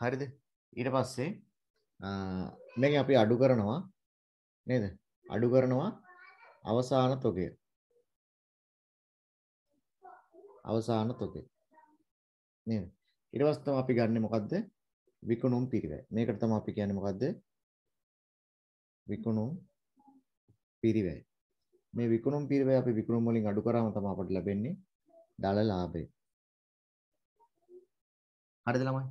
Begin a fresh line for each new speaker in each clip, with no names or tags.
හරිද ඊට පස්සේ මේක අපි අඩු කරනවා නේද අඩු කරනවා අවසාන තොගය අවසාන තොගය නේද ඊට පස්සේ තමයි අපි ගන්නෙ මොකද්ද විකුණුම් පිරිවැය මේකට තමයි අපි කියන්නේ මොකද්ද විකුණුම් පිරිවැය මේ විකුණුම් පිරිවැය අපි විකුණුම් වලින් අඩු කරාම තමයි අපට ලැබෙන්නේ දල ලාභය හරිද ළමයි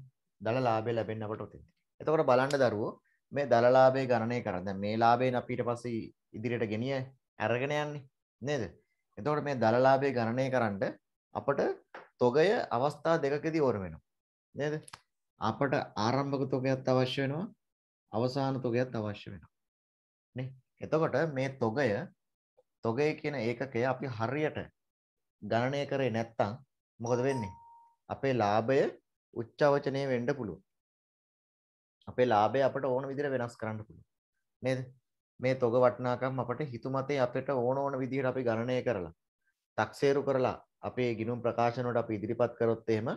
දළ ලාබේ ලැබෙන්න්න අපට ොතින් එතකොට බලන්න දරුවෝ මේ දළ ලාබේ ගණනය කරද මේ ලාබේ අපිට පස්ස ඉදිරියට ගෙනිය ඇරගෙන යන්නේ නේද එතකොට මේ දළ ලාබේ ගණනය කරන්න අපට තොගය අවස්ථා දෙකකෙදී ඕර වෙනවා නේද අපට ආරම්භක තොගයත් අවශ්‍ය වෙනවා අවසාන තොගයත් අවශ්‍ය වෙනවා නේ එතකොට මේ තොගය තොගය කියන ඒකකය අපි හරියට ගණනය කරේ නැත්තම් මොකද වෙන්නේ අපේ ලාභය උච්චවචනය වෙන්න පුළුවන්. අපේ ලාභය අපට ඕන විදිහට වෙනස් කරන්න පුළුවන්. නේද? මේ තොග වටිනාකම් අපට හිතුමතේ අපිට ඕන ඕන විදිහට අපි ගණනය කරලා, තක්සේරු කරලා අපේ ගිණුම් ප්‍රකාශන වලට අපි ඉදිරිපත් කරොත් එහෙම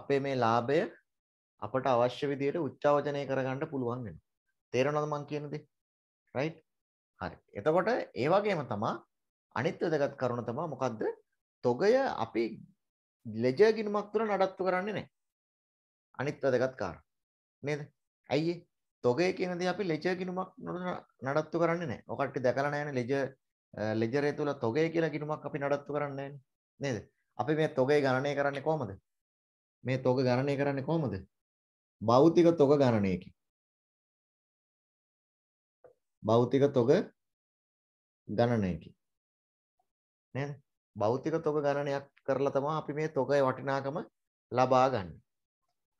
අපේ මේ ලාභය අපට අවශ්‍ය විදිහට උච්චවචනය කරගන්න පුළුවන් වෙනවා. තේරෙනවද මම කියන දේ? right? හරි. එතකොට ඒ වගේම තමයි අනිත් වැදගත් කරුණ තමයි මොකද්ද? තොගය අපි ලෙජර් ගිණුමක් තුල නඩත්තු කරන්නේ නැහැ. අනිත් වැදගත් කාරණා. නේද? ඇයි ඒ? තොගේ කියන දේ අපි ලෙජර් ගිණුමක් නඩත්තු කරන්නේ නැහැ. ඔකට දැකලා නැහැ ලෙජර් ලෙජරේ තුල තොගේ කියලා ගිණුමක් අපි නඩත්තු කරන්නේ නේද? අපි මේ තොගේ ගණනය කරන්නේ කොහමද? මේ
තොග ගණනය කරන්නේ කොහමද? භෞතික තොග ගණනයකින්. භෞතික තොග ගණනයකින්.
නේද? භෞතික තොග ගණනයක් කරලා තමයි අපි මේ තොගයේ වටිනාකම ලබා ගන්න.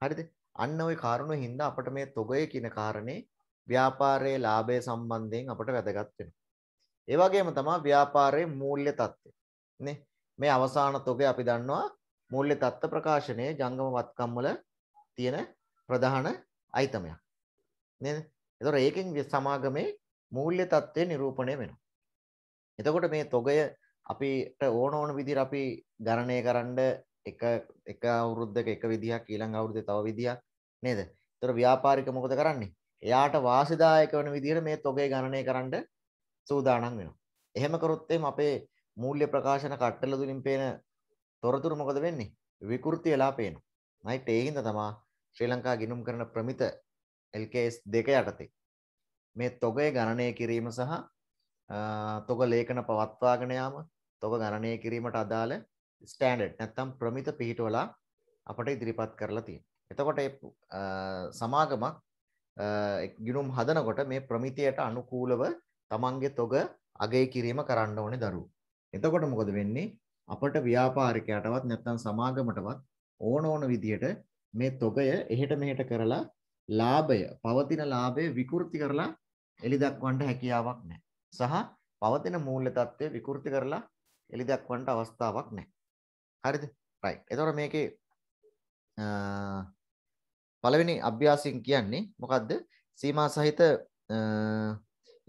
හරිද? අන්න ওই කාරණු හින්දා අපිට මේ තොගය කියන කාරණේ ව්‍යාපාරයේ ලාභය සම්බන්ධයෙන් අපට වැදගත් වෙනවා. ඒ වගේම තමයි ව්‍යාපාරයේ මූල්‍ය தත්ත්වය. නේ? මේ අවසාන තොගය අපි දන්නවා මූල්‍ය தත්ත්ව ප්‍රකාශනයේ ජංගම වත්කම් වල තියෙන ප්‍රධාන අයිතමයක්. නේද? ඒතොර ඒකෙන් සමාගමේ මූල්‍ය தත්ත්වය නිරූපණය වෙනවා. එතකොට මේ තොගය අපිට ඕන ඕන විදිහට අපි ගණනය කරන්න එක එක අවුරුද්දක එක විදිහක් ඊළඟ අවුරුද්දේ තව විදිහක් නේද? ඒතර ව්‍යාපාරික මොකද කරන්නේ? එයාට වාසිදායක වෙන විදිහට මේ තොගේ ගණනය කරන්න සූදානම් වෙනවා. එහෙම කරොත් එම් අපේ මූල්‍ය ප්‍රකාශන කට්ටල තුලින් පේන තොරතුරු මොකද වෙන්නේ? විකෘති වෙලා පේනවා. right ඒ හින්දා තමයි ශ්‍රී ලංකා ගිණුම් කරන ප්‍රමිත LKS දෙක යටතේ මේ තොගේ ගණනය කිරීම සහ තොග ලේඛන පවත්වාගෙන යාම තොග ගණනය කිරීමට අදාළ ස්ටෑන්ඩඩ් නැත්තම් ප්‍රමිත පිහිටවලා අපට ඉදිරිපත් කරලා තියෙනවා. එතකොට ඒ සමාගමක් ගිනුම් හදනකොට මේ ප්‍රමිතයට අනුකූලව තමන්ගේ තොග අගය කිරීම කරන්න ඕනේ දරුවෝ. එතකොට මොකද වෙන්නේ? අපට ව්‍යාපාරිකයටවත් නැත්තම් සමාගමටවත් ඕන ඕන විදියට මේ තොගය එහෙට මෙහෙට කරලා ලාභය පවතින ලාභය විකෘති කරලා එලි දක්වන්න හැකියාවක් නැහැ. සහ පවතින මූල්‍ය තත්ත්වය විකෘති කරලා එලි දක්වන්නට අවස්ථාවක් නැහැ. හරිද? right. එතකොට මේකේ පළවෙනි අභ්‍යාසයෙන් කියන්නේ මොකද්ද? සීමා සහිත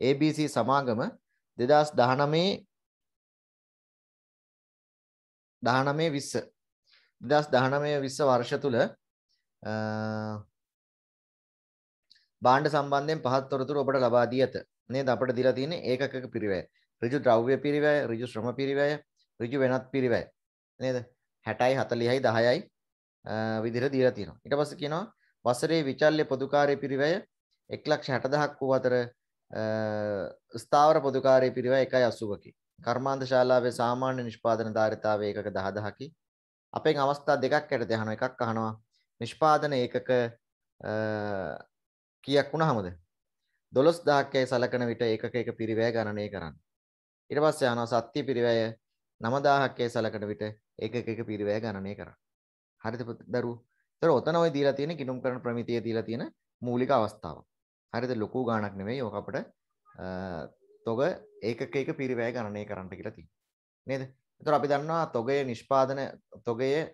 ABC සමාගම 2019 19 20 2019 20 වර්ෂ තුල බාණ්ඩ සම්බන්ධයෙන් පහත් තොරතුරු ඔබට ලබා දී ඇත. නේද අපිට දීලා තියෙන්නේ ඒකකක පිරිවැය. ඍජු ද්‍රව්‍ය පිරිවැය, ඍජු ශ්‍රම පිරිවැය, ඍජු වෙනත් පිරිවැය. නේද? 60යි 40යි 10යි විදිහට දීලා තියෙනවා. ඊට පස්සේ කියනවා වසරේ විචල්්‍ය පොදුකාරී පිරිවැය 160000ක් වූ අතර ස්ථාවර පොදුකාරී පිරිවැය 1.80කි. කර්මාන්ත ශාලාවේ සාමාන්‍ය නිෂ්පාදන ධාරිතාවේ ඒකක 10000කි. අපෙන් අවස්ථා දෙකක් යටතේ අහනවා. එකක් අහනවා නිෂ්පාදන ඒකක කීයක් වුණාමද? 12000ක් යයි සලකන විට ඒකක එක පිරිවැය ගණනය කරන්න. ඊට පස්සේ ආනවා සත්‍ය පිරිවැය 9000ක් සලකන විට එක එක එක පිරිවැය ගණනය කරන්න. හරිද දරුවෝ? ඒතර ඔතන ඔය දීලා තියෙන ගිණුම් කරන ප්‍රමිතිය දීලා තියෙන මූලික අවස්ථාව. හරිද ලොකු ගාණක් නෙමෙයි ඕක අපිට තොග ඒකක එක පිරිවැය ගණනය කරන්න කියලා තියෙනවා. නේද? ඒතර අපි දන්නවා තොගයේ නිෂ්පාදන තොගයේ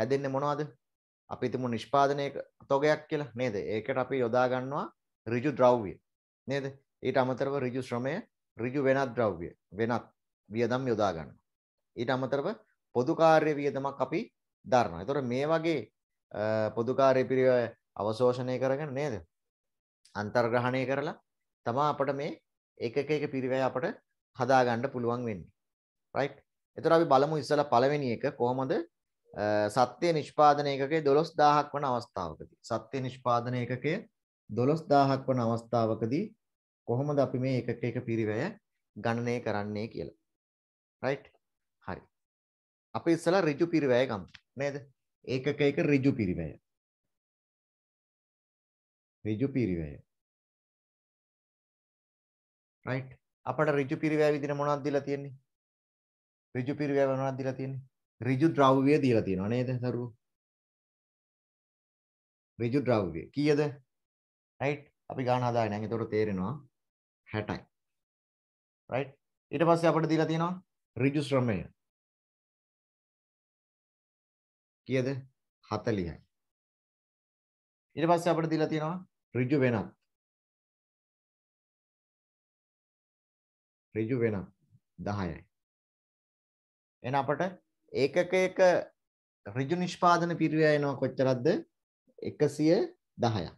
හැදෙන්නේ මොනවද? අපි හිතමු නිෂ්පාදනයක තොගයක් කියලා නේද? ඒකට අපි යොදා ගන්නවා ඍජු ද්‍රව්‍ය. නේද? ඊට අමතරව ඍජු ශ්‍රමය ඍජු වෙනත් ද්‍රව්‍ය වෙනත් වියදම් යොදා ගන්නවා. ඊට අමතරව පොදු කාර්ය වියදමක් අපි දරනවා. ඒතකොට මේ වගේ පොදු කාර්ය පිරිය අවශෝෂණය කරගෙන නේද? අන්තර්ග්‍රහණය කරලා තමයි අපිට මේ එක එක එක පිරිවැය අපිට හදා ගන්න පුළුවන් වෙන්නේ. රයිට්? ඒතකොට අපි බලමු ඉස්සලා පළවෙනි එක කොහොමද සත්‍ය නිෂ්පාදන ඒකකයේ 12000ක් වන අවස්ථාවකදී සත්‍ය නිෂ්පාදන ඒකකයේ 12000ක් වන අවස්ථාවකදී කොහොමද අපි මේ එකක එක පිරිවැය ගණනය කරන්නේ කියලා. රයිට්?
හරි. අපි ඉස්සලා ඍජු පිරිවැය ගමු. නේද? ඒකක එක ඍජු පිරිවැය. ඍජු පිරිවැය. රයිට්? අපට ඍජු පිරිවැය විදිහට මොනවද දීලා තියෙන්නේ?
ඍජු පිරිවැය මොනවද දීලා තියෙන්නේ? ඍජු ද්‍රව්‍ය දීලා තියෙනවා නේද දරුවෝ? ඍජු ද්‍රව්‍ය. කීයද? රයිට්? අපි ගාන හදාගෙන යන්. ඒතකොට
තේරෙනවා. 60යි. right ඊට පස්සේ අපිට දීලා තියෙනවා ඍජු ශ්‍රමය. කීයද? 40යි. ඊට පස්සේ අපිට දීලා තියෙනවා ඍජු වෙනත්. ඍජු වෙනත් 10යි. එහෙනම් අපිට ඒකක එක ඍජු නිෂ්පාදන පිරිවැය එනවා
කොච්චරක්ද? 110ක්.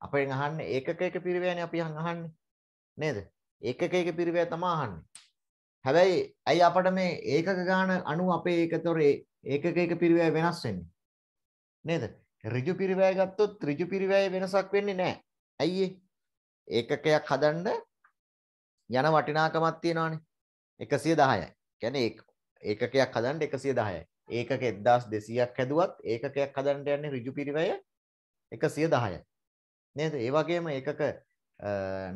අපෙන් අහන්නේ ඒකක එක පිරිවැයනේ අපි අහන්නේ නේද? ඒකක එක පිරිවැය තමයි අහන්නේ. හැබැයි ඇයි අපිට මේ ඒකක ගාන අණු අපේ ඒකතොරේ ඒකක එක පිරිවැය වෙනස් වෙන්නේ? නේද? ඍජු පිරිවැය ගත්තොත් ඍජු පිරිවැය වෙනසක් වෙන්නේ නැහැ. ඇයි ඒකකයක් හදන්න යන වටිනාකමක් තියෙනවානේ. 110යි. කියන්නේ ඒකකයක් හදන්න 110යි. ඒකක 1200ක් හැදුවත් ඒකකයක් හදන්න යන්නේ ඍජු පිරිවැය 110යි. නේද? ඒ වගේම ඒකක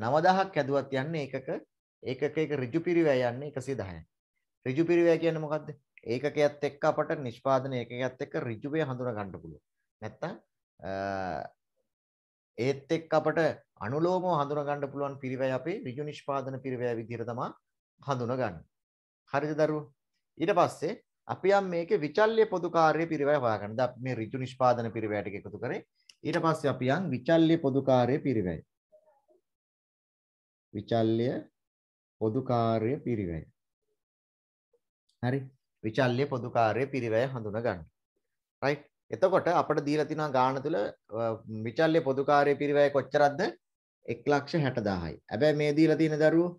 9000ක් ඇදුවත් යන්නේ ඒකක ඒකක එක ඍජු පිරිවැය යන්නේ 110යි. ඍජු පිරිවැය කියන්නේ මොකද්ද? ඒකකයත් එක්ක අපට නිෂ්පාදන ඒකකයත් එක්ක ඍජු වේ හඳුනා ගන්න පුළුවන්. නැත්තම් ඒත් එක්ක අපට අනුලෝමව හඳුනා ගන්න පුළුවන් පිරිවැය අපේ ඍජු නිෂ්පාදන පිරිවැය විදිහට තමයි හඳුනා ගන්න. හරිද දරුවෝ? ඊට පස්සේ අපි යම් මේකේ විචල්්‍ය පොදු කාර්ය පිරිවැය හොයාගන්න. දැන් මේ ඍජු නිෂ්පාදන පිරිවැයට එකතු කරේ ඊට පස්සේ අපි යන් විචල්්‍ය පොදුකාරය පිරිවැය. විචල්්‍ය පොදුකාරය පිරිවැය. හරි. විචල්්‍ය පොදුකාරය පිරිවැය හඳුනා ගන්න. right එතකොට අපිට දීලා තිනවා ගාන තුල විචල්්‍ය පොදුකාරය පිරිවැය කොච්චරක්ද? 160000යි. හැබැයි මේ දීලා තියෙන දරුවෝ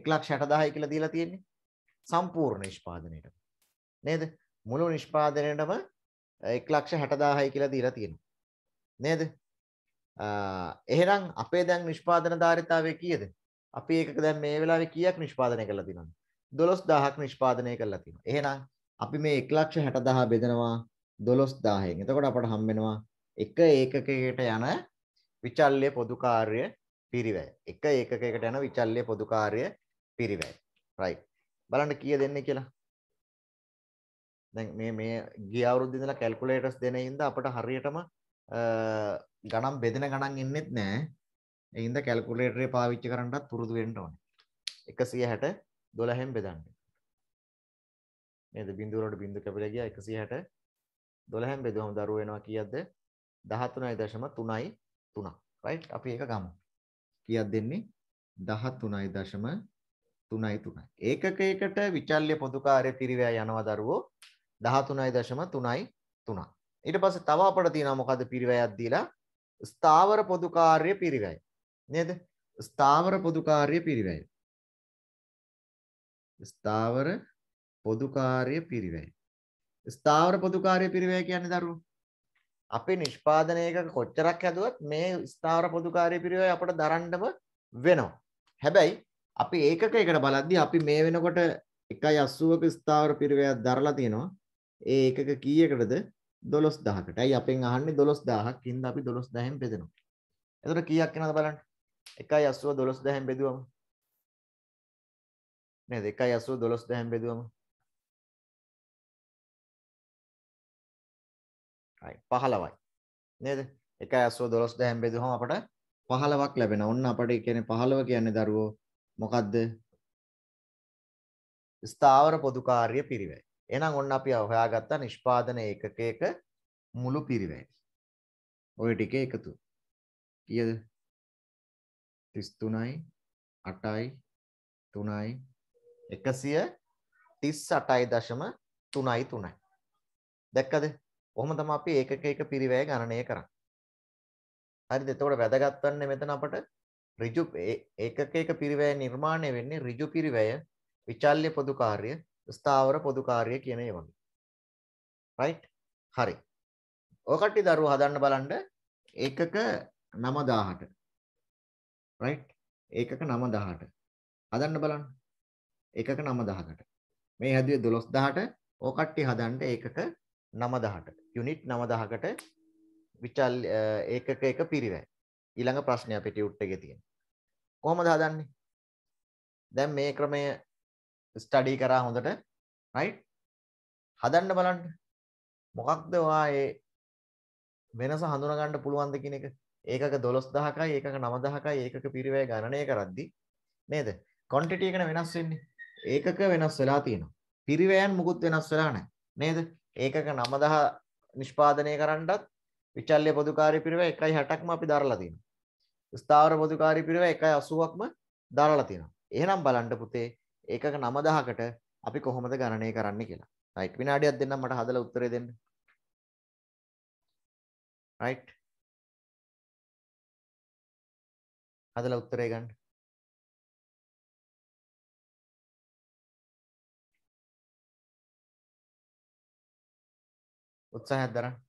160000යි කියලා දීලා තියෙන්නේ. සම්පූර්ණ නිෂ්පාදනයේට. නේද? මුළු නිෂ්පාදනයේම 160000යි කියලා දීලා තියෙනවා. නේද? එහෙනම් අපේ දැන් නිෂ්පාදන ධාරිතාවය කීයද? අපි ඒකක දැන් මේ වෙලාවේ කීයක් නිෂ්පාදනය කරලා තියෙනවද? 12000ක් නිෂ්පාදනය කරලා තියෙනවා. එහෙනම් අපි මේ 160000 බෙදනවා 12000න්. එතකොට අපට හම් වෙනවා එක ඒකකයකට යන විචල්්‍ය පොදු කාර්ය පිරිවැය. එක ඒකකයකට යන විචල්්‍ය පොදු කාර්ය පිරිවැය. right. බලන්න කීය දෙන්නේ කියලා. දැන් මේ මේ ගිය අවුරුද්දේ ඉඳලා කැල්කියුලේටර්ස් දෙන හින්දා අපට හරියටම ගණන් බෙදෙන ගණන් එන්නෙත් නෑ. ඒ හින්දා කැල්කියුලේටරේ පාවිච්චි කරන්නත් පුරුදු වෙන්න ඕනේ. 160 12න් බෙදන්න. නේද? බිඳුව වලට බිඳු කැපිලා ගියා 160 12න් බෙදුවම දරුව වෙනවා කීයක්ද? 13.3 right අපි ඒක ගමු කියක් දෙන්නේ 13.33 ඒකකයකට විචල්්‍ය පොදුකාරය පිරිවැය යනවා දරුවෝ 13.33 ඊට පස්සේ තව අපට තියෙනවා මොකද්ද පිරිවැයක් දීලා ස්ථාවර පොදු කාර්ය පිරිවැය. නේද? ස්ථාවර පොදු කාර්ය පිරිවැය. ස්ථාවර පොදු කාර්ය පිරිවැය. ස්ථාවර පොදු කාර්ය පිරිවැය කියන්නේ දරුවෝ අපේ නිෂ්පාදනයක කොච්චරක් හැදුවත් මේ ස්ථාවර පොදුකාරී පිරිවැය අපට දරන්නම වෙනවා. හැබැයි අපි ඒකක එකට බලද්දී අපි මේ වෙනකොට 1.80ක ස්ථාවර පිරිවැයක් දරලා තියෙනවා. ඒ ඒකක කීයකටද? 12000කට. ඇයි අපෙන් අහන්නේ 12000ක් ඉඳ අපි 12000න් බෙදනවා. එතකොට කීයක් එනවද බලන්න.
1.80 12000න් බෙදුවම නේද 1.80 12000න් බෙදුවම හරි 15යි. නේද? 1.80 12000න් බෙදුවම අපට 15ක්
ලැබෙනවා. ඔන්න අපට කියන්නේ 15 කියන්නේ දරුවෝ මොකද්ද? ස්ථාවර පොදු කාර්ය පිරිවැය. එහෙනම් ඔන්න අපි හොයාගත්තා නිෂ්පාදන ඒකකයක
මුළු පිරිවැය. ওই ටික එකතු. කීයද? 33යි 8යි 3යි
138.33යි. දැක්කද? කොහොම තමයි අපි ඒකකයක පිරිවැය ගණනය කරන්නේ. හරිද? එතකොට වැදගත් වෙන්නේ මෙතන අපට ඍජු ඒකකයක පිරිවැය නිර්මාණය වෙන්නේ ඍජු පිරිවැය විචල්්‍ය පොදු කාර්ය ස්ථාවර පොදුකාරය කියන ඒ වගේ. රයිට්? හරි. ඔකටි දරුව හදන්න බලන්න ඒකක 9000ට. රයිට්? ඒකක 9000ට. හදන්න බලන්න. ඒකක 9000කට. මේ හැදුවේ 12000ට ඕකට්ටි හදන්න ඒකක 9000ට. යුනිට් 9000කට විචල් ඒකක එක පිරිවැය. ඊළඟ ප්‍රශ්නය අපිට යුට් එකේ තියෙන. කොහොමද හදන්නේ? දැන් මේ ක්‍රමය ස්ටඩි කරා හොඳට රයිට් හදන්න බලන්න මොකක්ද ඔයා ඒ වෙනස හඳුනගන්න පුළුවන්ද කියන එක ඒකක 12000යි ඒකක 9000යි ඒකක පිරිවැය ගණනය කරද්දි නේද quantity එකන වෙනස් වෙන්නේ ඒකක වෙනස් වෙලා තියෙනවා පිරිවැයන් මුකුත් වෙනස් වෙලා නැහැ නේද ඒකක 9000 නිෂ්පාදනය කරන්නත් විචල්්‍ය පොදුකාරී පිරිවැය 1.60ක්ම අපි දරලා තියෙනවා ස්ථාවර පොදුකාරී පිරිවැය 1.80ක්ම දරලා තියෙනවා එහෙනම් බලන්න පුතේ ඒකක 9000කට
අපි කොහොමද ගණනය කරන්න කියලා. රයිට් විනාඩියක් දෙන්න මට හදලා උත්තරේ දෙන්න. රයිට්. හදලා උත්තරේ ගන්න. උත්සාහයක් දරන්න.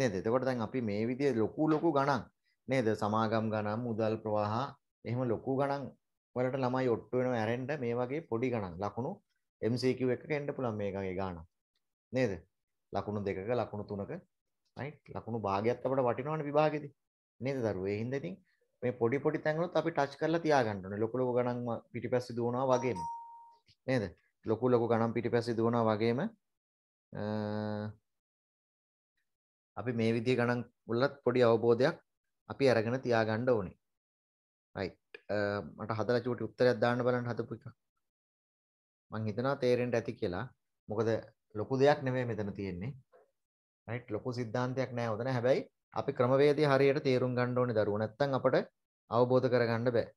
නේද එතකොට දැන් අපි මේ විදිහේ ලොකු ලොකු ගණන් නේද
සමාගම් ගණන් මුදල් ප්‍රවාහ එහෙම ලොකු ගණන් වලට ළමයි ඔට්ටු වෙනව ඇරෙන්න මේ වගේ පොඩි ගණන් ලකුණු MCQ එකක එන්න පුළුවන් මේකගේ ගාණ නේද ලකුණු දෙකක ලකුණු තුනක රයිට් ලකුණු භාගයක් අපිට වටිනවනේ විභාගෙදී නේද දරුවෝ ඒ හින්දා ඉතින් මේ පොඩි පොඩි තැන්වලත් අපි ටච් කරලා තියාගන්න ඕනේ ලොකු ලොකු ගණන් පිටිපස්සේ දුවනවා වගේම නේද ලොකු ලොකු ගණන් පිටිපස්සේ දුවනවා වගේම අපි මේ විදිය ගණන් වලත් පොඩි අවබෝධයක් අපි අරගෙන තියාගන්න ඕනේ. රයිට්. මට හදලා චූටි උත්තරයක් දාන්න බලන්න හදපු එක. මං හිතනවා තේරෙන්න ඇති කියලා. මොකද ලොකු දෙයක් නෙමෙයි මෙතන තියෙන්නේ. රයිට් ලොකු સિદ્ધාන්තයක් නෑ උතන. හැබැයි අපි ක්‍රමවේදය හරියට තේරුම් ගන්න ඕනේ දරුවෝ.
නැත්තම් අපට අවබෝධ කරගන්න බෑ.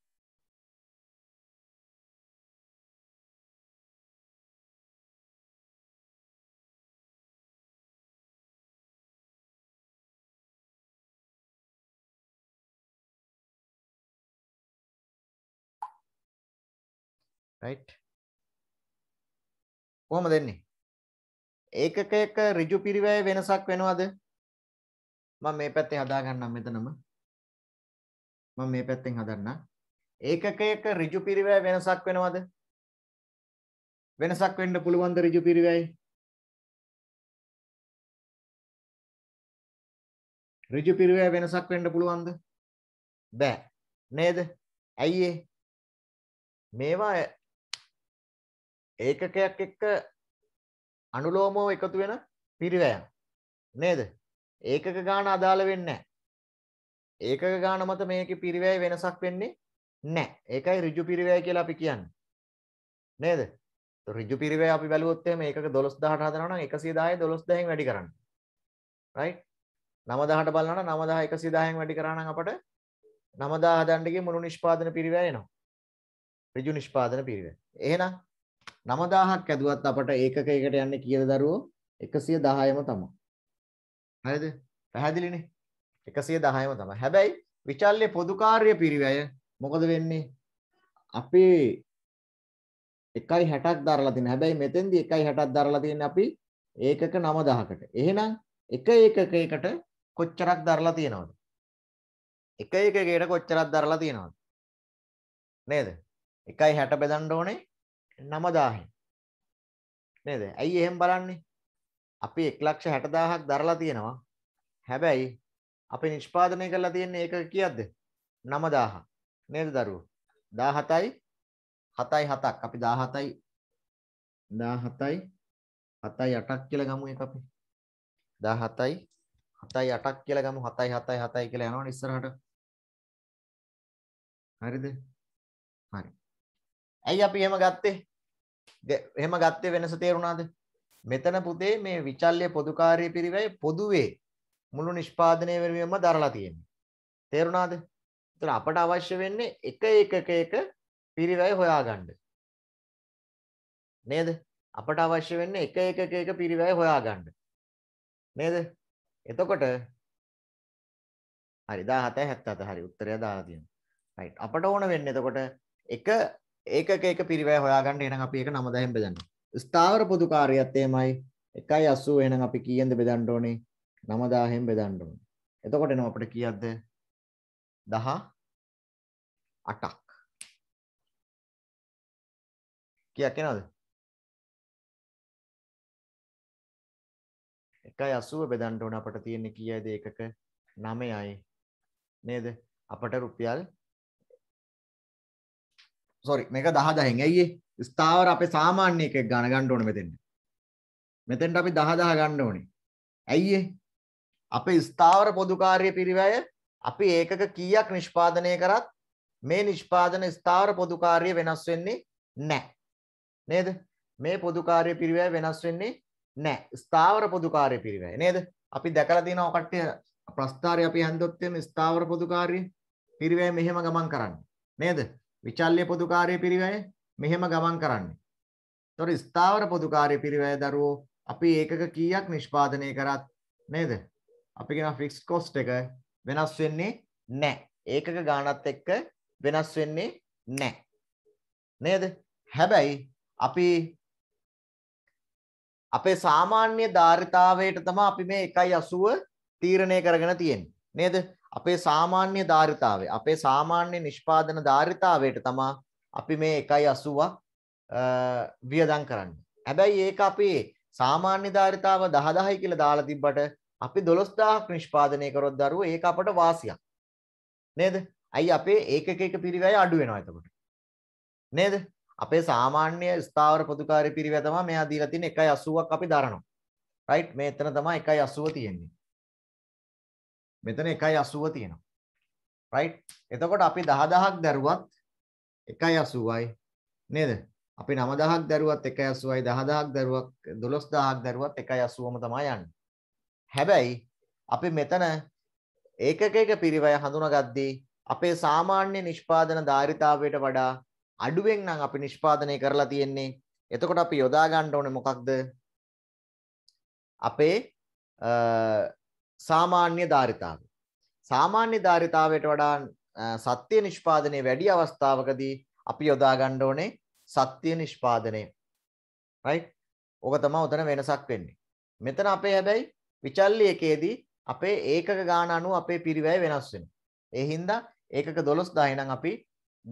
right කොහොමද එන්නේ ඒකක එක ඍජු
පිරිවැය වෙනසක් වෙනවද මම මේ පැත්තෙන් හදා ගන්නම් මෙතනම මම මේ පැත්තෙන් හදන්නම් ඒකක එක ඍජු පිරිවැය වෙනසක් වෙනවද
වෙනසක් වෙන්න පුළුවන්ද ඍජු පිරිවැය ඍජු පිරිවැය වෙනසක් වෙන්න පුළුවන්ද බෑ නේද ඇයි මේවා ඒකකයක් එක්ක අනුලෝමෝ එකතු වෙන පිරිවැයන්
නේද? ඒකක ගාන අදාළ වෙන්නේ ඒකක ගාන මත මේකේ පිරිවැය වෙනසක් වෙන්නේ නැහැ. ඒකයි ඍජු පිරිවැය කියලා අපි කියන්නේ. නේද? ඍජු පිරිවැය අපි බැලුවොත් එහෙම ඒකක 12000ට හදනවා නම් 110 12000න් වැඩි කරන්න. right? 9000ට බලනවා නම් 9000 110න් වැඩි කරා නම් අපට 9000 හදන්න ගිය මුළු නිෂ්පාදන පිරිවැය එනවා. ඍජු නිෂ්පාදන පිරිවැය. එහෙනම් 9000ක් ඇදුවත් අපට ඒකකයකට යන්නේ කියලා දරුවෝ 110ම තමයි. හරිද? පැහැදිලිනේ. 110ම තමයි. හැබැයි විචල්්‍ය පොදු කාර්ය පිරිවැය මොකද වෙන්නේ? අපි 1.60ක් දරලා තියෙන. හැබැයි මෙතෙන්දී 1.60ක් දරලා තියෙන්නේ අපි ඒකක 9000කට. එහෙනම් එක ඒකකයකට කොච්චරක් දරලා තියෙනවද? එක ඒකකයකට කොච්චරක් දරලා තියෙනවද? නේද? 1.60 බෙදන්න ඕනේ 9000යි. නේද? ඇයි එහෙම බලන්නේ? අපි 160000ක් දරලා තියෙනවා. හැබැයි අපි නිෂ්පාදනය කරලා තියෙන්නේ ඒක කීයක්ද? 9000. නේද දරුවෝ? 17යි 7යි 7ක්. අපි 17යි 17යි 7යි 8ක් කියලා ගමු ඒක අපි. 17යි 7යි 8ක් කියලා ගමු 7යි 7යි 7යි කියලා යනවනේ ඉස්සරහට.
හරිද? හරි.
ඇයි අපි එහෙම ගත්තේ? එහෙම ගත්තේ වෙනස තේරුණාද? මෙතන පුතේ මේ විචල්්‍ය පොදුකාරී පිරිවැය පොදුවේ මුළු නිෂ්පාදනය වෙනුවෙන්ම දරලා තියෙන්නේ. තේරුණාද? එතන අපට අවශ්‍ය වෙන්නේ එක එකකයක පිරිවැය හොයාගන්න. නේද? අපට අවශ්‍ය වෙන්නේ එක එකකයක පිරිවැය හොයාගන්න. නේද? එතකොට හරි 17 77 හරි උත්තරය දාලා තියෙනවා. රයිට් අපට ඕන වෙන්නේ එතකොට එක ඒක එක පිරිවැය හොයාගන්න එනම් අපි ඒක නමදහෙන් බෙදන්න. ස්ථාවර පොදු කාර්යයත් එමයයි 180 එහෙනම් අපි කීයෙන්ද බෙදන්න ඕනේ? 9000ෙන් බෙදන්න ඕනේ. එතකොට එනවා අපිට කීයක්ද?
18ක්. කීයක් එනවද? 180 බෙදන්න ඕන අපිට තියෙන්නේ කීයද ඒකක 9යි. නේද?
අපට රුපියල් 1 සොරි මේක දහ දහෙන් ඇයි ස්ථාවර අපේ සාමාන්‍ය එකක් ගණ ගන්න ඕනේ මෙතෙන්ට. මෙතෙන්ට අපි 10000 ගන්න ඕනේ. ඇයි අපේ ස්ථාවර පොදු කාර්ය පිරිවැය අපි ඒකක කීයක් නිෂ්පාදනය කරත් මේ නිෂ්පාදන ස්ථාවර පොදු කාර්ය වෙනස් වෙන්නේ නැහැ. නේද? මේ පොදු කාර්ය පිරිවැය වෙනස් වෙන්නේ නැහැ. ස්ථාවර පොදු කාර්ය පිරිවැය නේද? අපි දැකලා තියෙනවා කට්ටිය ප්‍රස්ථාරය අපි හැන්දොත් එමේ ස්ථාවර පොදු කාර්ය පිරිවැය මෙහෙම ගමන් කරන්නේ. නේද? විචල්්‍ය පොදුකාරය පිරිවැය මෙහෙම ගමන් කරන්නේ. තොර ස්ථාවර පොදුකාරය පිරිවැය දරුවෝ අපි ඒකක කීයක් නිෂ්පාදනය කරත් නේද. අපිගෙන ෆික්ස් කොස්ට එක වෙනස් වෙන්නේ නෑ. ඒකක ගානත් එක්ක වෙනස් වෙන්නේ නෑ. නේද හැබැයි අපි අපේ සාමාන්‍ය ධාරිතාවයට තම අපි මේ එකයි අසුව තීරණය කරගෙන තියෙන් නේද අපේ සාමාන්‍ය ධාරිතාවය අපේ සාමාන්‍ය නිෂ්පාදන ධාරිතාවයට තමා අපි මේ එකයි අසුවක් වියදන් කරන්න. හැබැයි ඒක අපේ සාමාන්‍ය ධාරිතාව දහදහයි කියලා දාලා තිබ්බට අපි දොළොස්දාහක් නිෂ්පාදනය කරොත් දරුව ඒක අපට වාසියක්. නේද? ඇයි අපේ ඒක එක එක පිරිවැය අඩු වෙනවා එතකොට. නේද? අපේ සාමාන්‍ය ස්ථාවර පොදුකාරී පිරිවැය තමයි මෙයා දීලා තියෙන 1.80ක් අපි දරනවා. රයිට් මේ එතන තමයි 1.80 තියෙන්නේ. මෙතන 1.80 තියෙනවා. right? එතකොට අපි 10000ක් දැරුවත් 1.80යි නේද? අපි 9000ක් දැරුවත් 1.80යි 10000ක් දැරුවක් 12000ක් දැරුවත් 1.80ම තමයි යන්නේ. හැබැයි අපි මෙතන ඒකකයක පිරිවැය හඳුනාගද්දී අපේ සාමාන්‍ය නිෂ්පාදන ධාරිතාවයට වඩා අඩුවෙන් නම් අපි නිෂ්පාදනය කරලා තියෙන්නේ. එතකොට අපි යොදා ගන්න ඕනේ මොකක්ද? අපේ සාමාන්‍ය ධාරිතාවය. සාමාන්‍ය ධාරිතාවයට වඩා සත්‍ය නිෂ්පාදනයේ වැඩි අවස්ථාවකදී අපි යොදා ගන්න ඕනේ සත්‍ය නිෂ්පාදනය. රයිට්? ඕක තමයි උතන වෙනසක් වෙන්නේ. මෙතන අපේ හැබැයි විචල්්‍ය එකේදී අපේ ඒකක ගාන අනුව අපේ පිරිවැය වෙනස් වෙනවා. ඒ හින්දා ඒකක 12000 නම් අපි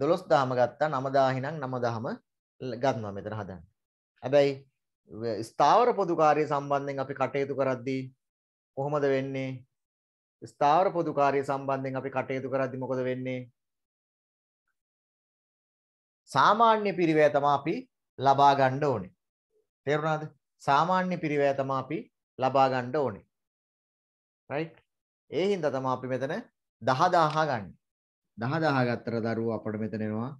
12000ම ගත්තා 9000 නම් 9000ම ගන්නවා මෙතන හදන්න. හැබැයි ස්ථාවර පොදුකාරය සම්බන්ධයෙන් අපි කටයුතු කරද්දී කොහොමද වෙන්නේ? ස්ථාවර පොදු කාර්ය සම්බන්ධයෙන් අපි කටයුතු කරද්දී මොකද වෙන්නේ? සාමාන්‍ය පිරිවැය තමයි අපි ලබා ගන්න ඕනේ. තේරුණාද? සාමාන්‍ය පිරිවැය තමයි අපි ලබා ගන්න ඕනේ. right? ඒ හින්දා තමයි අපි මෙතන 10000 ගන්න. 10000 ගත්තර දරුවෝ අපිට මෙතන එනවා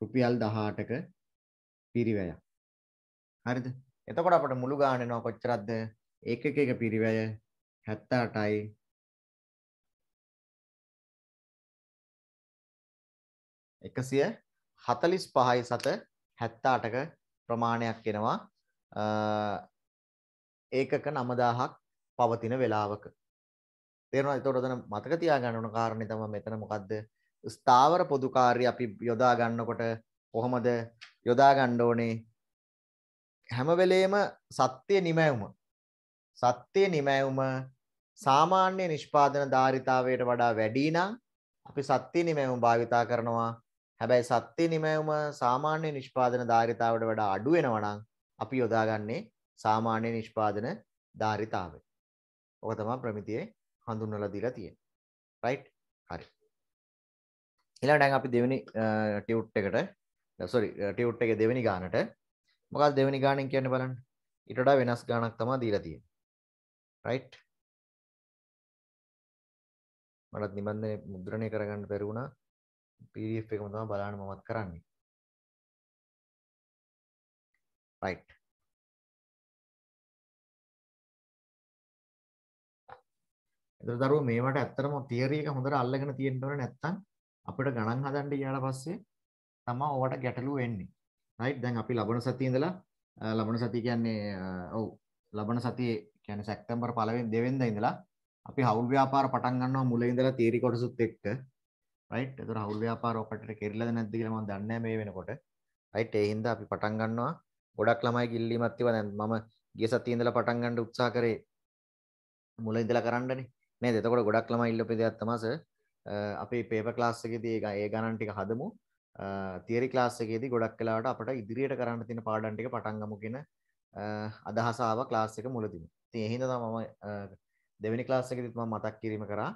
රුපියල් 18ක පිරිවැයක්. හරිද? එතකොට අපිට මුළු ගාණ එනවා කොච්චරද? එක
එක එක පිරිවැය 78යි එකසිය හතලිස් පහයි සත
හැත්තාටක ප්‍රමාණයක් එනවා ඒකක නමදාහක් පවතින වෙලාවක තේරෙනවා ඒතකොට ඔතන මතක තියාගන්න ඕන කාරණේ තමයි මෙතන මොකද්ද ස්ථාවර පොදුකාරී අපි යොදා ගන්නකොට කොහොමද යොදා ගන්න ඕනේ හැම වෙලේම සත්‍ය නිමැවුම සත්‍ය නිමැවුම සාමාන්‍ය නිෂ්පාදන ධාරිතාවයට වඩා වැඩි නම් අපි සත්‍ය නිමැවුම භාවිතා කරනවා. හැබැයි සත්‍ය නිමැවුම සාමාන්‍ය නිෂ්පාදන ධාරිතාවට වඩා අඩු වෙනවා නම් අපි යොදාගන්නේ සාමාන්‍ය නිෂ්පාදන ධාරිතාවය. ඔක තමයි ප්‍රමිතියේ හඳුන්වලා දීලා තියෙන්නේ. රයිට්? හරි. ඊළඟට දැන් අපි දෙවෙනි ටියුට් එකට සොරි ටියුට් එකේ දෙවෙනි ගානට මොකක්ද දෙවෙනි ගානෙන් කියන්නේ බලන්න. ඊට වඩා වෙනස් ගානක් තමයි දීලා තියෙන්නේ.
right මටත් නිබන්ධනය මුද්‍රණය කරගන්න බැරිවුණා PDF එකම තමයි බලන්න මමත් කරන්නේ right ඒතර දරුවෝ මේවට ඇත්තටම තියරි එක හොඳට අල්ලගෙන තියෙන්න
ඕන නැත්තම් අපිට ගණන් හදන්න ගියාට පස්සේ තමයි ඕවට ගැටලුව එන්නේ right දැන් අපි ලබන සතියේ ඉඳලා ලබන සතිය කියන්නේ ඔව් ලබන සතියේ කියන්නේ සැප්තැම්බර් 1 දෙවෙනිදා ඉඳලා අපි හවුල් ව්‍යාපාර පටන් ගන්නවා මුල ඉඳලා තීරි කොටසුත් එක්ක right ඒතර හවුල් ව්‍යාපාර ඔකට කෙරිලාද නැද්ද කියලා මම දන්නේ නැහැ මේ වෙනකොට right ඒ හින්දා අපි පටන් ගන්නවා ගොඩක් ළමයි කිල්ලීමක් තිබා දැන් මම ගිය සතියේ ඉඳලා පටන් ගන්න උත්සාහ කරේ මුල ඉඳලා කරන්නනේ නේද එතකොට ගොඩක් ළමයි ඉල්ලපු දෙයක් තමයි සර් අපේ පේපර් ක්ලාස් එකේදී ඒ ගණන් ටික හදමු තියරි ක්ලාස් එකේදී ගොඩක් කලාවට අපට ඉදිරියට කරන්න තියෙන පාඩම් ටික පටන් ගමු කියන අදහස ආවා ක්ලාස් එක මුලදීම. ඉතින් ඒ හින්දා තමයි මම දෙවෙනි ක්ලාස් එකෙදිත් මම මතක් කිරීම කරා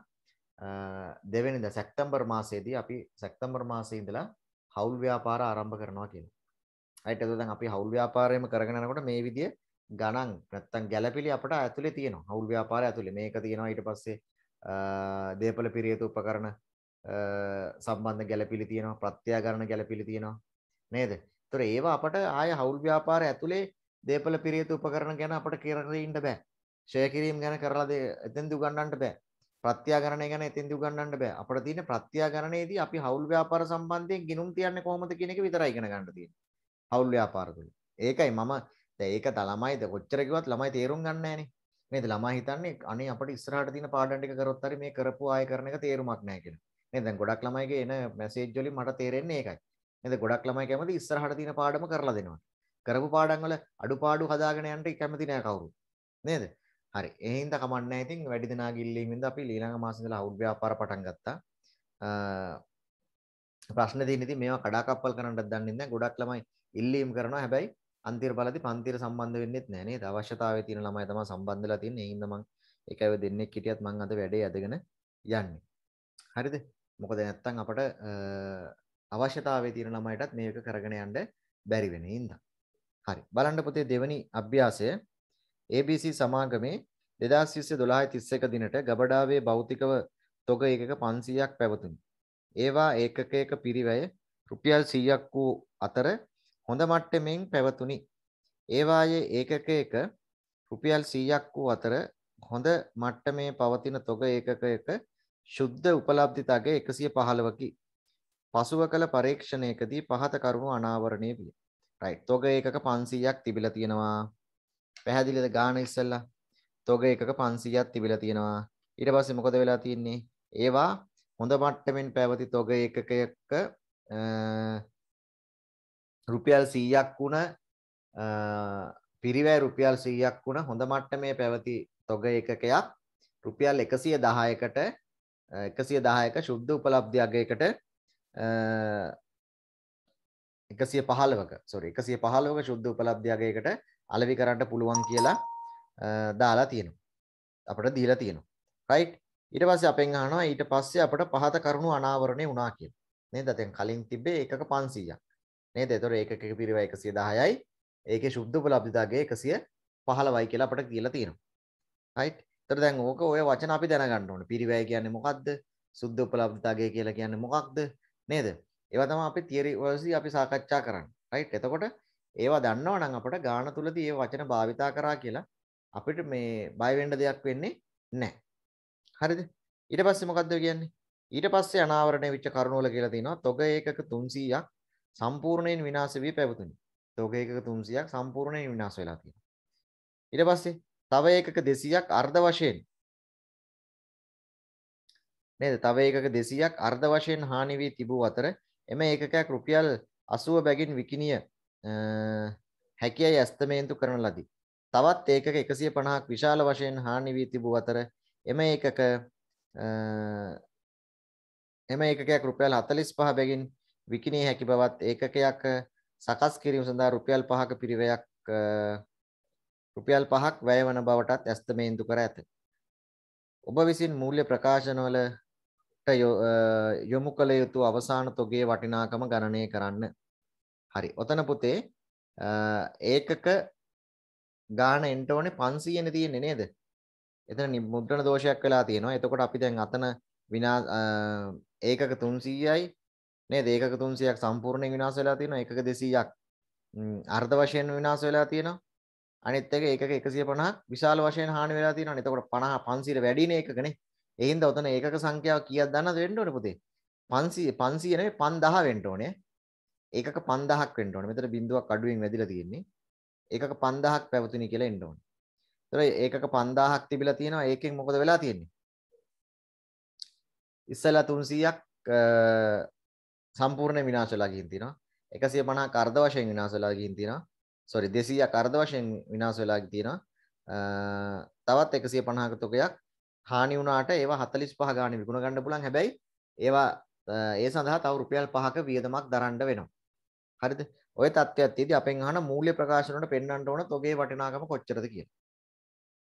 දෙවෙනිද සැප්තැම්බර් මාසයේදී අපි සැප්තැම්බර් මාසයේ ඉඳලා හවුල් ව්‍යාපාර ආරම්භ කරනවා කියලා. හරියට එතකොට දැන් අපි හවුල් ව්‍යාපාරයම කරගෙන යනකොට මේ විදිය ගණන් නැත්තම් ගැළපිලි අපට ඇතුලේ තියෙනවා. හවුල් ව්‍යාපාරය ඇතුලේ මේක තියෙනවා ඊට පස්සේ දේපල පිරියතු උපකරණ සම්බන්ධ ගැළපිලි තියෙනවා ප්‍රත්‍යාකරණ ගැළපිලි තියෙනවා නේද? ඒතර ඒවා අපට ආය හවුල් ව්‍යාපාරය ඇතුලේ දේපල පිරියත උපකරණ ගැන අපට කරගෙන ඉන්න බෑ. ෂෙයා කිරීම ගැන කරලා එතෙන්දී උගන්වන්නට බෑ. ප්‍රත්‍යාගරණය ගැන එතෙන්දී උගන්වන්නට බෑ. අපිට තියෙන ප්‍රත්‍යාගරණයේදී අපි හවුල් ව්‍යාපාර සම්බන්ධයෙන් ගිනුම් තියන්නේ කොහොමද කියන එක විතරයි ඉගෙන ගන්න තියෙන්නේ. හවුල් ව්‍යාපාර තුළ. ඒකයි මම දැන් ඒක ළමයිද කොච්චර කිව්වත් ළමයි තේරුම් ගන්න නෑනේ. නේද ළමයි හිතන්නේ අනේ අපිට ඉස්සරහට තියෙන පාඩම් ටික කරොත් හරි මේ කරපු ආය කරන එක තේරුමක් නෑ කියලා. නේද දැන් ගොඩක් ළමයිගේ එන මැසේජ් වලින් මට තේරෙන්නේ ඒකයි. නේද ගොඩක් ළමයි කැමති ඉස්සරහට තියෙන පාඩම කරලා දෙනවා. කරපු පාඩම් වල අඩුපාඩු හදාගෙන යන්න කැමති නෑ කවුරු. නේද? හරි. එහෙනම් ද කමන්නේ ඉතින් වැඩි දෙනා ගිල්ලීමෙන්ද අපි ඊළඟ මාසේ ඉඳලා අවුල් ව්‍යාපාර පටන් ගත්තා. ප්‍රශ්න තියෙන ඉතින් මේවා කඩාකප්පල් කරන්නත් දන්නේ නැහැ. ගොඩක් ළමයි ඉල්ලීම් කරනවා. හැබැයි අන්තිර බලදී පන්තිර සම්බන්ධ වෙන්නෙත් නැහැ නේද? අවශ්‍යතාවයේ තියෙන ළමයි තමයි සම්බන්ධ වෙලා තින්නේ. ඒ හින්දා මම ඒකව දෙන්නෙක් හිටියත් මං අද වැඩේ ඇදගෙන යන්නේ. හරිද? මොකද නැත්තම් අපට අවශ්‍යතාවයේ තියෙන ළමයටත් මේක කරගෙන යන්න බැරි වෙන හින්දා. හරි. බලන්න පුතේ දෙවැනි අභ්‍යාසය ABC සමාගමේ 2012 දිනට ගබඩාවේ භෞතිකව තොග ඒකක 500ක් පැවතුණි. ඒවා ඒකකයක පිරිවැය රුපියල් 100ක් වූ අතර හොඳ මට්ටමින් පැවතුණි. ඒවායේ ඒකකයක රුපියල් 100ක් වූ අතර හොඳ මට්ටමේ පවතින තොග ඒකකයක ශුද්ධ උපලබ්ධි තගය 115කි. පසුව කළ පරීක්ෂණයකදී පහත කරුණු අනාවරණය විය. තොග එකක පන්සීයක් තිබිල තියෙනවා පැහැදිලිද ගාන ඉස්සල්ලා තොග එකක පන්සීයක් තිබිල තියෙනවා ඊට පස්සේ මොකද වෙලා තියෙන්නේ ඒවා හොඳ මට්ටමින් පැවති තොග එකක රුපියල් 100ක් වුණ පිරිවැය රුපියල් 100ක් වුණ හොඳ මට්ටමේ පැවති තොග එකකයක් රුපියල් 110කට 110ක ශුද්ධ උපලබ්ධි අගයකට එකසිය පහළවක සොරි එකසිය පහළවක ශුද්ධ උපලබ්ධයගේකට අලවි කරන්න පුළුවන් කියලා දාලා තියෙනවා. අපට දීලා තියෙනවා. රයිට්. ඊට පස්සේ අපෙන් අහනවා ඊට පස්සේ අපට පහත කරුණු අනාවරණය වුණා කියලා. නේද? දැන් කලින් තිබ්බේ එකක 500ක්. නේද? ඒතකොට ඒකක පිරිව 110යි. ඒකේ ශුද්ධ උපලබ්ධිතාගේ 115යි කියලා අපට කියලා තියෙනවා. රයිට්. ඒතකොට දැන් ඕක ඔය වචන අපි දැනගන්න ඕනේ. පිරිවැය කියන්නේ මොකක්ද? සුද්ධ උපලබ්ධිතාගේ කියලා කියන්නේ මොකක්ද? නේද? ඒවා තම අපි තිරිවසි අපි සාකච්ඡා කරන්න රයිට් එතකොට ඒවා දන්නව නම් අපට ගාන තුලද ඒ වචන භාවිතා කරා කියලා අපිට මේ බයිවෙන්ඩ දෙයක් වෙන්නේ නෑ හරිද ඊට පස්සේ මොකක්ද කියන්නේ ඊට පස්සේ අනාවරණය වෙච්ච කරුණවල කියලා තියෙනවා තොග ඒකක 300ක් සම්පූර්ණයෙන් විනාශ වී පැවතුණි. තොග ඒකක 300ක් සම්පූර්ණයෙන් විනාශ වෙලා තියෙනවා. ඊට පස්සේ තව ඒකක 200ක් අර්ධ වශයෙන් නේද? තව ඒකක 200ක් අර්ධ වශයෙන් හානි වී තිබූ අතර එම ඒකකයක් රුපියල් 80 බැගින් විකිණිය හැකියයි ඇස්තමේන්තු කරන ලදී. තවත් ඒකක 150ක් විශාල වශයෙන් හානි වී තිබූ අතර එම ඒකක එම ඒකකයක් රුපියල් 45 බැගින් විකිණිය හැකි බවත් ඒකකයක් සකස් කිරීම සඳහා රුපියල් 5ක පිරිවැයක් රුපියල් 5ක් වැයවන බවටත් ඇස්තමේන්තු කර ඇත. ඔබ විසින් මූල්‍ය ප්‍රකාශනවල යොමු කළ යුතු අවසාන තොගේ වටිනාකම ගණනය කරන්න. හරි. ඔතන පුතේ ඒකක ගාන එන්ට ඕනේ 500නේ තියෙන්නේ නේද? එතන මුද්‍රණ දෝෂයක් වෙලා තියෙනවා. එතකොට අපි දැන් අතන විනා ඒකක 300යි නේද? ඒකක 300ක් සම්පූර්ණයෙන් විනාශ වෙලා තියෙනවා. ඒකක 200ක් අර්ධ වශයෙන් විනාශ වෙලා තියෙනවා. අනිත් එක ඒකක 150ක් විශාල වශයෙන් හානි වෙලා තියෙනවා. එතකොට 50 500 වැඩිනේ ඒකකනේ. ඒන්ද ඔතන ඒකක සංඛ්‍යාව කියක් දන්නද වෙන්න ඕනේ පුතේ? 500 500 නෙවෙයි 5000 වෙන්න ඕනේ. ඒකක 5000ක් වෙන්න ඕනේ. මෙතන බිඳුවක් අඩුවෙන් වැදිලා තියෙන්නේ. ඒකක 5000ක් පැවතුණි කියලා එන්න ඕනේ. ඒතර ඒකක 5000ක් තිබිලා තියෙනවා. ඒකෙන් මොකද වෙලා තියෙන්නේ? ඉස්සලා 300ක් සම්පූර්ණ විනාශ වෙලා ගිහින් තියෙනවා. 150ක් අර්ධ වශයෙන් විනාශ වෙලා ගිහින් තියෙනවා. sorry 200ක් අර්ධ වශයෙන් විනාශ වෙලා තියෙනවා. තවත් 150ක තොගයක් හානි වුණාට ඒවා 45 ගානේ විකුණ ගන්න පුළුවන්. හැබැයි ඒවා ඒ සඳහා තව රුපියල් 5ක වියදමක් දරන්න වෙනවා. හරිද? ওই தත්ත්වයක් තියදී අපෙන් අහන මූල්‍ය ප්‍රකාශන වලට පෙන්වන්න ඕන තොගේ වටිනාකම කොච්චරද කියලා.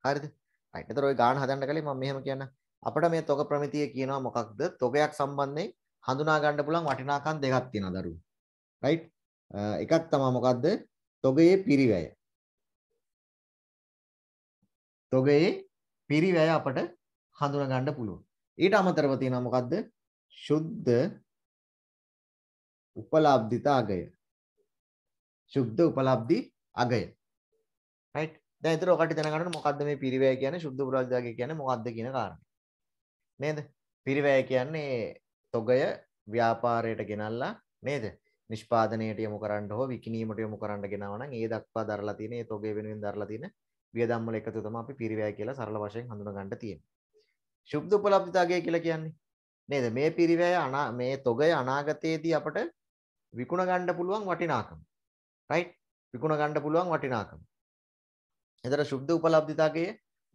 හරිද? right. ඒතර ওই ගාන හදන්න කලින් මම මෙහෙම කියන්න. අපිට මේ තොග ප්‍රමිතිය කියනවා මොකක්ද? තොගයක් සම්බන්ධයෙන් හඳුනා ගන්න පුළුවන් වටිනාකම් දෙකක් තියෙනවා දරුවෝ. right. එකක් තමයි මොකද්ද? තොගයේ පිරිවැය. තොගයේ පිරිවැය අපට හඳුන ගන්න පුළුවන්. ඊට අමතරව තියෙනවා මොකද්ද? සුද්ධ උපලබ්ධිත අගය. සුද්ධ උපලබ්ධි අගය. right? දැන් ඊතර ඔකට දැනගන්න ඕන මොකද්ද මේ පිරිවැය කියන්නේ? සුද්ධ උපලබ්ධි අගය කියන්නේ මොකද්ද කියන කාරණේ. නේද? පිරිවැය කියන්නේ තොගය ව්‍යාපාරයට ගෙනල්ලා නේද? නිෂ්පාදනයට යොමු කරන්න හෝ විකිණීමට යොමු කරන්න ගෙනාව නම් ඒ දක්වා දරලා තියෙන ඒ තොගේ වෙනුවෙන් දරලා තියෙන වියදම් වල එකතු තමයි අපි පිරිවැය කියලා සරල වශයෙන් හඳුනා ගන්න තියෙන්නේ. ශුද්ධ උපලබ්ධිතාගය කියලා කියන්නේ. නේද? මේ පිරිවැය මේ තොගය අනාගතයේදී අපට විකුණ ගන්න පුළුවන් වටිනාකම. right? විකුණ ගන්න පුළුවන් වටිනාකම. එතන ශුද්ධ උපලබ්ධිතාගය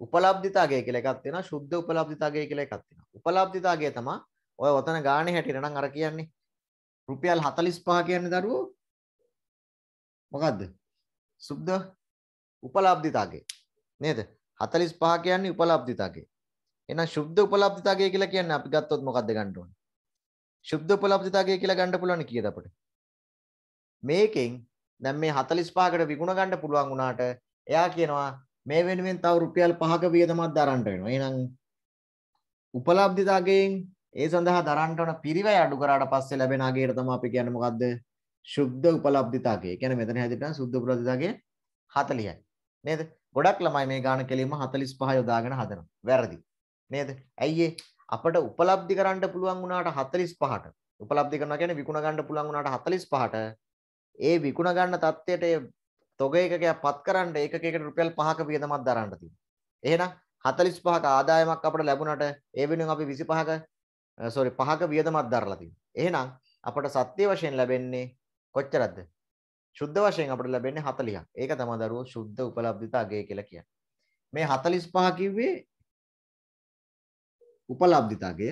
උපලබ්ධිතාගය කියලා එකක් තියෙනවා. ශුද්ධ උපලබ්ධිතාගය කියලා එකක් තියෙනවා. උපලබ්ධිතාගය තමයි ඔය වතන ගානේ හැටියට නම් අර කියන්නේ රුපියල් 45 කියන්නේ දරුවෝ මොකද්ද? සුබ්ද උපලබ්ධිතාගේ නේද? 45 කියන්නේ උපලබ්ධිතාගේ. එහෙනම් ශුද්ධ උපලබ්ධිතාගය කියලා කියන්නේ අපි ගත්තොත් මොකද්ද ගන්න ඕනේ? ශුද්ධ උපලබ්ධිතාගය කියලා ගන්න පුළුවන් කීයද අපිට? මේකෙන් දැන් මේ 45කට විගුණ ගන්න පුළුවන් වුණාට එයා කියනවා මේ වෙනුවෙන් තව රුපියල් 5ක වියදමක් දරන්න වෙනවා. එහෙනම් උපලබ්ධිතාගයෙන් ඒ සඳහා දරන්න ඕන පිරිවැය අඩු කරාට පස්සේ ලැබෙන අගයට තමයි අපි කියන්නේ මොකද්ද? ශුද්ධ උපලබ්ධිතාගය. කියන්නේ මෙතන හැදෙන්න සුද්ධ උපලබ්ධිතාගය 40යි. නේද? ගොඩක් ළමයි මේ ගාන කෙලින්ම 45 යොදාගෙන හදනවා. වැරදි. නේද? ඇයි අපට උපලબ્ධි කරන්න පුළුවන් වුණාට 45ට. උපලબ્ධි කරනවා කියන්නේ විකුණ ගන්න පුළුවන් වුණාට 45ට ඒ විකුණ ගන්න තත්ත්වයට ඒ තොග එකකයක්පත් කරන්න ඒකකයකට රුපියල් 5ක වියදමක් දරන්න තියෙනවා. එහෙනම් 45ක ආදායමක් අපට ලැබුණාට ඒ වෙනුවෙන් අපි 25ක sorry 5ක වියදමක් දරලා තියෙනවා. එහෙනම් අපට සත්‍ය වශයෙන් ලැබෙන්නේ කොච්චරද? ශුද්ධ වශයෙන් අපට ලැබෙන්නේ 40ක්. ඒක තමයි දරුවෝ ශුද්ධ උපලබ්ධිත අගය කියලා කියන්නේ. මේ 45 කිව්වේ උපලබ්ධිතගය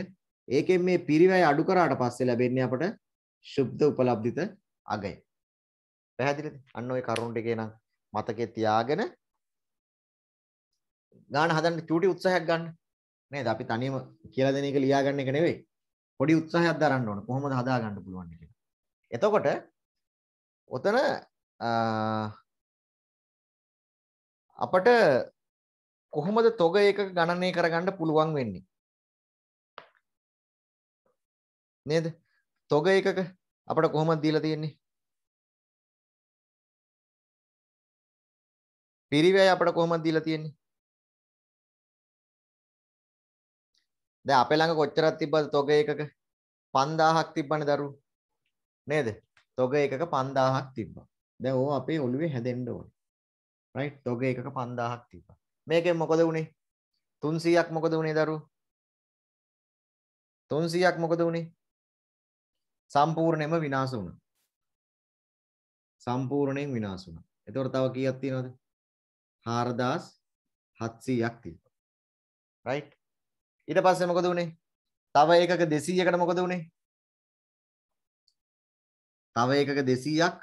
ඒකෙන් මේ පිරිවැය අඩු කරාට පස්සේ ලැබෙන්නේ අපට ශුද්ධ උපලබ්ධිත අගය. පැහැදිලිද? අන්න ওই කරුණු ටික එනම් මතකේ තියාගෙන ගාන හදන්න චූටි උත්සාහයක් ගන්න. නේද? අපි තනියම කියලා දෙන එක ලියා ගන්න එක නෙවෙයි. පොඩි උත්සාහයක්
දරන්න ඕන. කොහොමද හදා ගන්න පුළුවන් කියලා. එතකොට ඔතන අපට කොහොමද තොග ඒක ගණනය කරගන්න පුළුවන් වෙන්නේ නේද? තොග එකක අපිට කොහොමද දීලා තියෙන්නේ? පිරිවැය අපිට කොහොමද දීලා තියෙන්නේ? දැන් අපේ ළඟ කොච්චරක් තිබ්බද තොග එකක?
5000ක් තිබ්බනේ දරුවෝ. නේද? තොග එකක 5000ක් තිබ්බා. දැන් ඕවා අපේ ඔළුවේ හැදෙන්න ඕනේ. රයිට් තොග එකක 5000ක් තිබ්බා. මේකෙන් මොකද වුනේ?
300ක් මොකද වුනේ දරුවෝ? 300ක් මොකද වුනේ? සම්පූර්ණයෙන්ම විනාශ වුණා. සම්පූර්ණයෙන්
විනාශ වුණා. එතකොට තව කීයක් තියෙනවද? 4700ක් තියෙනවා.
right ඊට පස්සේ මොකද වුනේ? තව එකක 200කට මොකද වුනේ? තව එකක 200ක්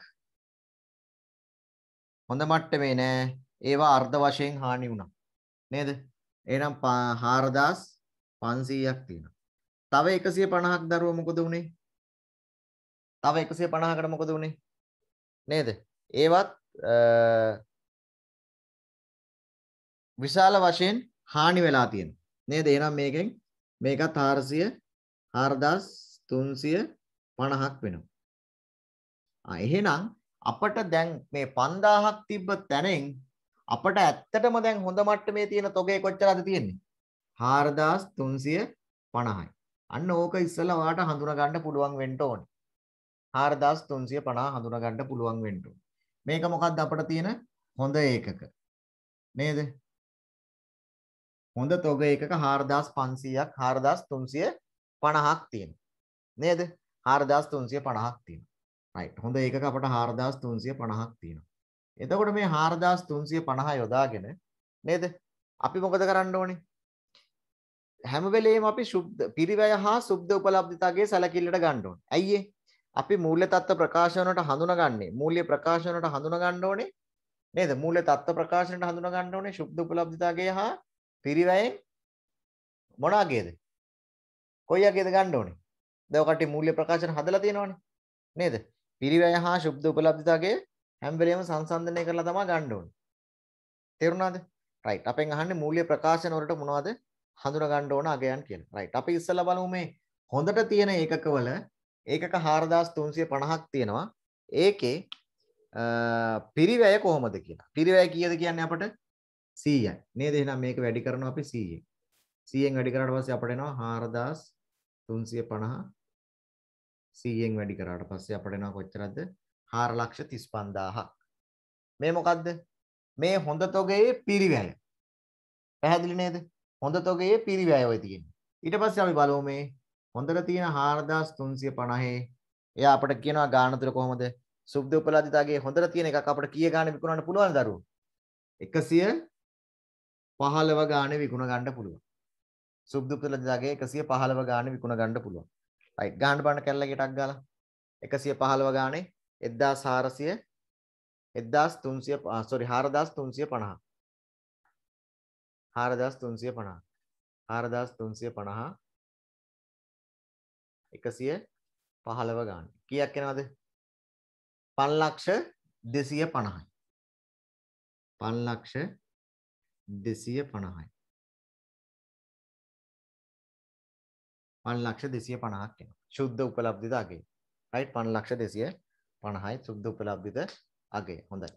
හොඳ මට්ටමේ නෑ. ඒවා අර්ධ වශයෙන් හානි වුණා. නේද?
එහෙනම් 4500ක් තියෙනවා. තව 150ක් දරුවා මොකද
වුනේ? තව 150කට මොකද උනේ? නේද? ඒවත් විශාල වශයෙන්
හානි වෙලා තියෙනවා. නේද? එහෙනම් මේකෙන් මේකත් 400 4350ක් වෙනවා. ආ එහෙනම් අපට දැන් මේ 5000ක් තිබ්බ තැනෙන් අපට ඇත්තටම දැන් හොඳ මට්ටමේ තියෙන තොගේ කොච්චරද තියෙන්නේ? 4350යි. අන්න ඕක ඉස්සලා ඔයාලට හඳුනා ගන්න පුළුවන් වෙන්න ඕනේ. හාරදස් තුන්සිය පනා හඳුනගණ්ඩ පුළුවන් වෙන්ටු. මේක මොකක්ද අපට තියෙන හොඳ ඒකක. නේද හොඳ තොග එකක හාරදස් පන්සීයක් හාරදස් තුන්සිය පණහක් තියෙන. නේද හාරදස් තුන්සිය පණහක් තියෙන. අයි හොඳ ඒක අපට හාරදස් තුන්සිය පණහක් තියෙන. එතකොට මේ හාරදස් තුන්සිය පණහ යොදාගෙන නේද අපි මොකද කරන්න ඕනේ හැම වෙලේම අපි සුබ්ද පිරිවැය හා සුබ්ද උපලබ්ධිතාගේ සැලකිල්ලට ගන්න ඕනේ. ඇයියේ අපි මූල්‍ය තත්ත්ව ප්‍රකාශනයට හඳුනගන්නේ මූල්‍ය ප්‍රකාශනයට හඳුනගන්න ඕනේ නේද මූල්‍ය තත්ත්ව ප්‍රකාශනයට හඳුනගන්න ඕනේ සුද්ධ උපලබ්ධිතාගේ හා පිරිවැයෙන් මොන අගේද කොයි අගේද ගන්න ඕනේ දැන් ඔකට මූල්‍ය ප්‍රකාශන හදලා තියෙනවනේ නේද පිරිවැය හා සුද්ධ උපලබ්ධිතාගේ හැම වෙලෙම සංසන්දනය කරලා තමයි ගන්න ඕනේ තේරුණාද රයිට් අපෙන් අහන්නේ මූල්‍ය ප්‍රකාශන වලට මොනවද හඳුනගන්න ඕන අගයන් කියලා රයිට් අපි ඉස්සෙල්ලා බලමු මේ හොඳට තියෙන ඒකකවල ඒකක 4350ක් තියෙනවා. ඒකේ පිරිවැය කොහොමද කියලා. පිරිවැය කීයද කියන්නේ අපට 100යි. නේද? එහෙනම් මේක වැඩි කරනවා අපි 100ෙන්. 100ෙන් වැඩි කරාට පස්සේ අපට එනවා 4350 100ෙන් වැඩි කරාට පස්සේ අපට එනවා කොච්චරද? 435000ක්. මේ මොකද්ද? මේ හොඳ තොගයේ පිරිවැය. පැහැදිලි නේද? හොඳ තොගයේ පිරිවැය ඔය තියෙන්නේ. ඊට පස්සේ අපි බලමු මේ හොඳට තියෙන 4350 එයා අපිට කියනවා ගාන තුල කොහොමද සුබ්ද උපලාදිතාගේ හොඳට තියෙන එකක් අපිට කීය ගාන විකුණන්න පුළුවන් දරුවෝ 115 ගාන විකුණ ගන්න පුළුවන් සුබ්ද උපලාදිතාගේ 115 ගාන විකුණ ගන්න පුළුවන් රයිට් ගාන බන්න කැල්ලගේ ටක් ගාලා 115 ගානේ 1400 1300 sorry 4350 4350 4350 එකසිය පහළව ගන්න කියක් එනවද පන්ලක්ෂ දෙසිය
පණහයි පන්ලක්ෂ දෙසිය පණහයි පන්ලක්ෂ දෙසිය පණහක් එන
ශුද්ධ උපලබ්ධිත අගේ රයි් පන්ලක්ෂ දෙසිය පණහයි සුද්ධ උපලබ්ධිත අගේ
හොඳයි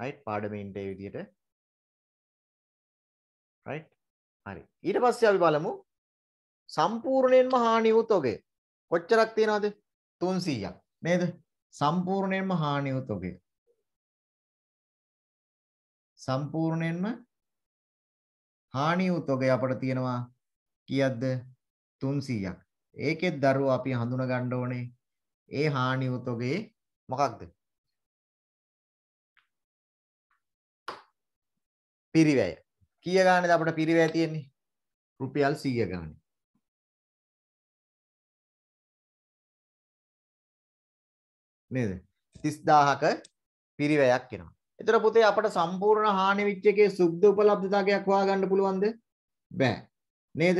රයි් පාඩමයින්ටේ විදියට රයි් හරි ඊට පස්සේ අපි බලමු සම්පූර්ණයෙන්ම හානි වූ තොගේ
කොච්චරක් තියෙනවද 300ක් නේද සම්පූර්ණයෙන්ම හානි වූ තොගය සම්පූර්ණයෙන්ම හානි වූ තොගය අපට තියෙනවා කීයක්ද 300ක් ඒකෙත් දරුවා අපි හඳුනා ගන්න ඕනේ ඒ හානි වූ තොගේ මොකක්ද
පිරිවැය කීය ගානද අපිට පිරිවැය තියෙන්නේ රුපියල් 100 ගානේ නේද? 30000ක
පිරිවැයක් එනවා. එතකොට පුතේ අපට සම්පූර්ණ හානි විච් එකේ සුද්ධ උපලබ්ධතාවයක් හොයාගන්න පුළුවන්ද? බෑ. නේද?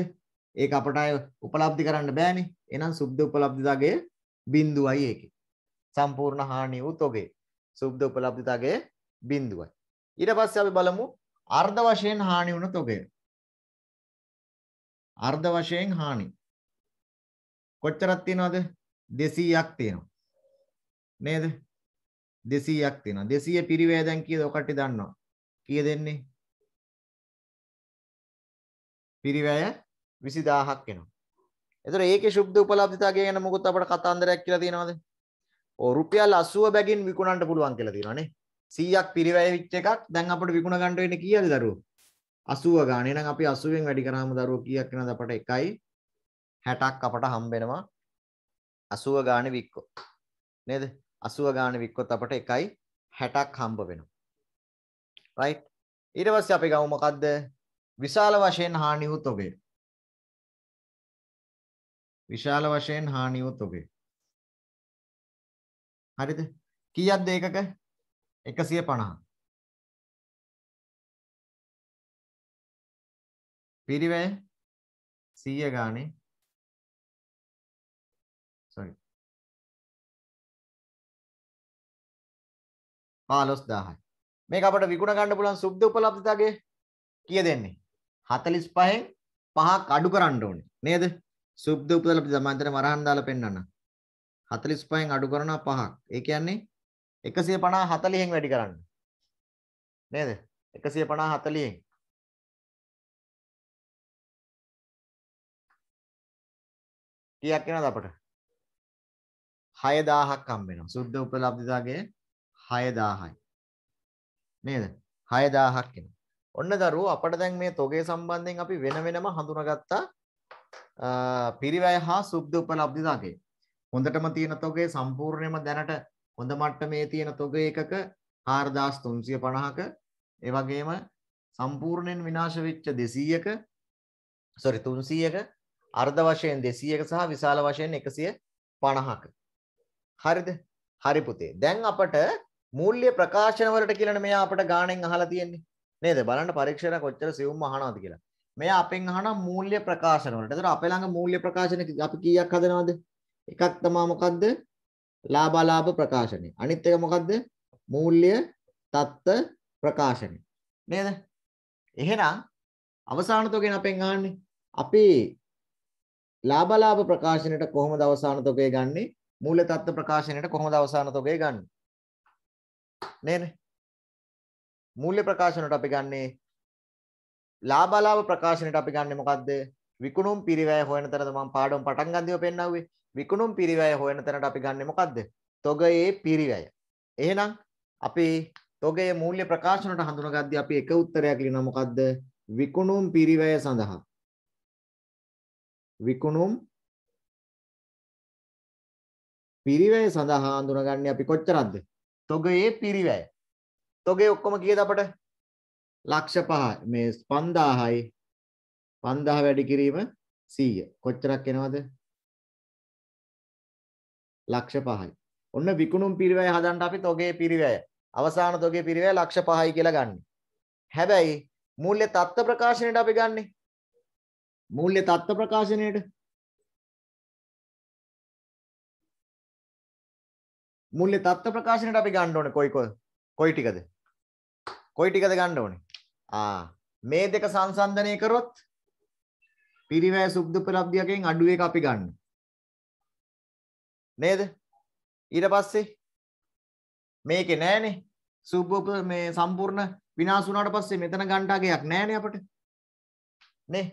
ඒක අපට අය උපලබ්ධි කරන්න බෑනේ. එහෙනම් සුද්ධ උපලබ්ධතාවයේ බිඳුවයි ඒකේ. සම්පූර්ණ හානිය වූ තොගේ. සුද්ධ උපලබ්ධතාවයේ බිඳුවයි. ඊට පස්සේ අපි බලමු අර්ධ වශයෙන් හානි වුණ තොගය. අර්ධ වශයෙන් හානි. කොච්චරක් තියනවද? 200ක් තියෙනවා. නේද 200ක් තියෙනවා 200 පිරිවැදන් කීයද ඔකට දන්නවා කීය දෙන්නේ පිරිවැය 20000ක් එනවා එතකොට ඒකේ සුබ්ද උපලබ්ධතාවය ගැන මොකුත් අපට කතාන්දරයක් කියලා තියෙනවද ඔව් රුපියල් 80 බැගින් විකුණන්න පුළුවන් කියලා තියෙනවානේ 100ක් පිරිවැය වෙච්ච එකක් දැන් අපිට විකුණ ගන්න වෙන්නේ කීයද දරුවෝ 80 ගාන එහෙනම් අපි 80ෙන් වැඩි කරාම දරුවෝ කීයක් වෙනවද අපට 1යි 60ක් අපට හම්බ වෙනවා 80 ගානේ වික්කෝ නේද 80 ගාන වික්කොත් අපට 1යි 60ක් හම්බ වෙනවා right ඊට පස්සේ අපි ගමු මොකද්ද විශාල
වශයෙන් හානි වූ තොගය විශාල වශයෙන් හානි වූ තොගය හරිද කීයක්ද ඒකක 150 පිරිවැය 100 ගානේ 15000යි. මේක අපට විකුණ ගන්න පුළුවන් සුබ්ද උපලබ්ධතාවය කීය දෙන්නේ?
45න් 5ක් අඩු කරන්න ඕනේ. නේද? සුබ්ද උපලබ්ධතාව මම දැන් වරහන් දාලා පෙන්නන්න. 45න් අඩු කරනවා 5ක්. ඒ කියන්නේ 150 40න් වැඩි
කරන්න. නේද? 150 40න් කීයක් වෙනවද අපට? 6000ක් හම්බ වෙනවා. සුද්ධ උපලබ්ධතාවයේ 6000යි.
නේද? 6000ක් එනවා. ඔන්න දරුවෝ අපිට දැන් මේ තොගේ සම්බන්ධයෙන් අපි වෙන වෙනම හඳුනාගත්තා පිරිවැය හා සුබ්ද උපලබ්ධි දකේ. හොඳටම තියෙන තොගේ සම්පූර්ණයෙන්ම දැනට හොඳ මට්ටමේ තියෙන තොගේ එකක 4350ක ඒ වගේම සම්පූර්ණයෙන් විනාශ වෙච්ච 200ක sorry 300ක අර්ධ වශයෙන් 200ක සහ විශාල වශයෙන් 150ක. හරිද? හරි පුතේ. දැන් අපට මූල්‍ය ප්‍රකාශන වලට කියලානේ මෙයා අපට ගාණෙන් අහලා තියෙන්නේ. නේද? බලන්න පරීක්ෂණ කොච්චර සිවුම් අහනවද කියලා. මෙයා අපෙන් අහනවා මූල්‍ය ප්‍රකාශන වලට. ඒතර අපේ ළඟ මූල්‍ය ප්‍රකාශන අපි කීයක් හදනවද? එකක් තමයි මොකද්ද? ලාභාලාභ ප්‍රකාශනය. අනිත් එක මොකද්ද? මූල්‍ය தත්ත ප්‍රකාශනය. නේද? එහෙනම් අවසානතෝකෙන් අපෙන් අහන්නේ අපි ලාභාලාභ ප්‍රකාශනයට කොහොමද අවසානතෝකේ ගන්නේ? මූල්‍ය தත්ත ප්‍රකාශනයට කොහොමද අවසානතෝකේ ගන්නේ? නේනේ මූල්‍ය ප්‍රකාශනට අපි ගන්නේ ලාභාලාභ ප්‍රකාශනයට අපි ගන්නේ මොකද්ද? විකුණුම් පිරිවැය හොයන තැනද මම පාඩම් පටන් ගන්දිව පෙන්නව්වේ. විකුණුම් පිරිවැය හොයන තැනට අපි ගන්නේ මොකද්ද? තොගයේ පිරිවැය. එහෙනම් අපි තොගයේ මූල්‍ය ප්‍රකාශනට හඳුනගද්දී අපි එක උත්තරයක් ලියනවා මොකද්ද? විකුණුම් පිරිවැය
සඳහා. විකුණුම් පිරිවැය සඳහා හඳුනගන්නේ අපි කොච්චරක්ද? තොගයේ පිරිවැය.
තොගේ ඔක්කොම කීයද අපට? ලක්ෂ 5 මේ 5000යි 5000 වැඩි කිරීම 100. කොච්චරක් එනවද? ලක්ෂ 5යි. ඔන්න විකුණුම් පිරිවැය හදන්න අපි තොගේ පිරිවැය. අවසාන තොගේ පිරිවැය ලක්ෂ 5යි කියලා ගන්න. හැබැයි මූල්‍ය තත්ත්ව ප්‍රකාශනයේට අපි ගන්නේ.
මූල්‍ය තත්ත්ව ප්‍රකාශනයේට මුල්‍ය තත්ත්ව ප්‍රකාශනයට අපි ගන්න ඕනේ කොයි
කොයි ටිකද? කොයි ටිකද ගන්න ඕනේ? ආ මේ දෙක සංසන්දනය කරොත් පිරිවැය සුක්දුපලබ්ධියකෙන් අඩු එක අපි ගන්න. නේද? ඊට පස්සේ මේකේ නෑනේ සුබුප මේ සම්පූර්ණ විනාශ වුණාට පස්සේ මෙතන ගණ්ඩාගයක් නෑනේ අපිට. නේ?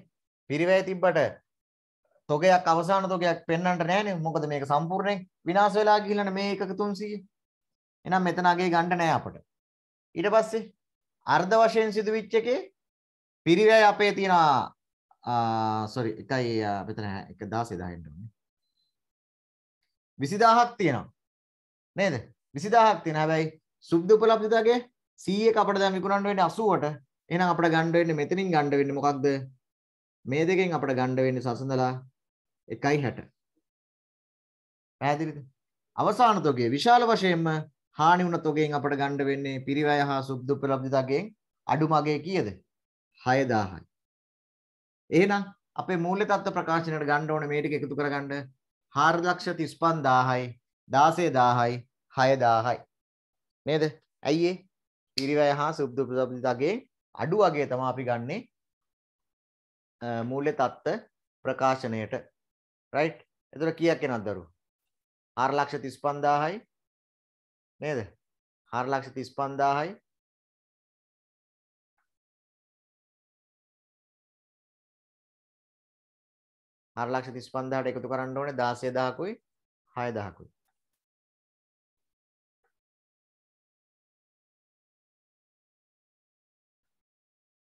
පිරිවැය තිබ්බට තොගයක් අවසාන තොගයක් පෙන්වන්නට නෑනේ. මොකද මේක සම්පූර්ණයෙන් විනාශ වෙලා ගිහිල්ලානේ මේ එකක 300. එහෙනම් මෙතන අගේ ගන්න නෑ අපට. ඊට පස්සේ අර්ධ වශයෙන් සිදුවිච්ච එකේ පිරිවැය අපේ තියෙනවා සෝරි එකයි මෙතන 1016 10 න්න ඕනේ. 20000ක් තියෙනවා. නේද? 20000ක් තියෙනවා. හැබැයි සුබ්ද උපලබ්ධතාවගේ 100ක අපිට දැන් විකුණන්න වෙන්නේ 80ට. එහෙනම් අපිට ගන්න වෙන්නේ මෙතනින් ගන්න වෙන්නේ මොකක්ද? මේ දෙකෙන් අපිට ගන්න වෙන්නේ සසඳලා එකයි හැට. පැදිරිද. අවසාන තොගේ විශාල වශයෙන්ම හානි වුණ තොගෙන් අපට ගණ්ඩ වෙන්නේ පිරිවය හා සුබ්දුප ලබ්දිතගෙන් අඩු මගේ කියද හයදාහයි. ඒනම් අපේ මූල්‍ය තත්ත්ව ප්‍රකාශනයට ගණ්ඩ ඕන මේටික එකතු කරගණ්ඩ හාර්ලක්ෂ තිස්පන් දාහයි දාසේ දාහයි හයදාහයි. නේද ඇයිඒ පිරිවය හා සුබ්දු ප්‍රසබ්දිතගේ අඩු වගේ තම අපි ගන්නේ මූල්‍ය තත්ත්ව ප්‍රකාශනයට රයිට් එතකොට කීයක් එනවද දරුවෝ
435000යි නේද 435000යි හර ලක්ෂ තිස් පන්දාට එකතු කරන්න ඕනේ දාසය දහකුයි හය දහකුයි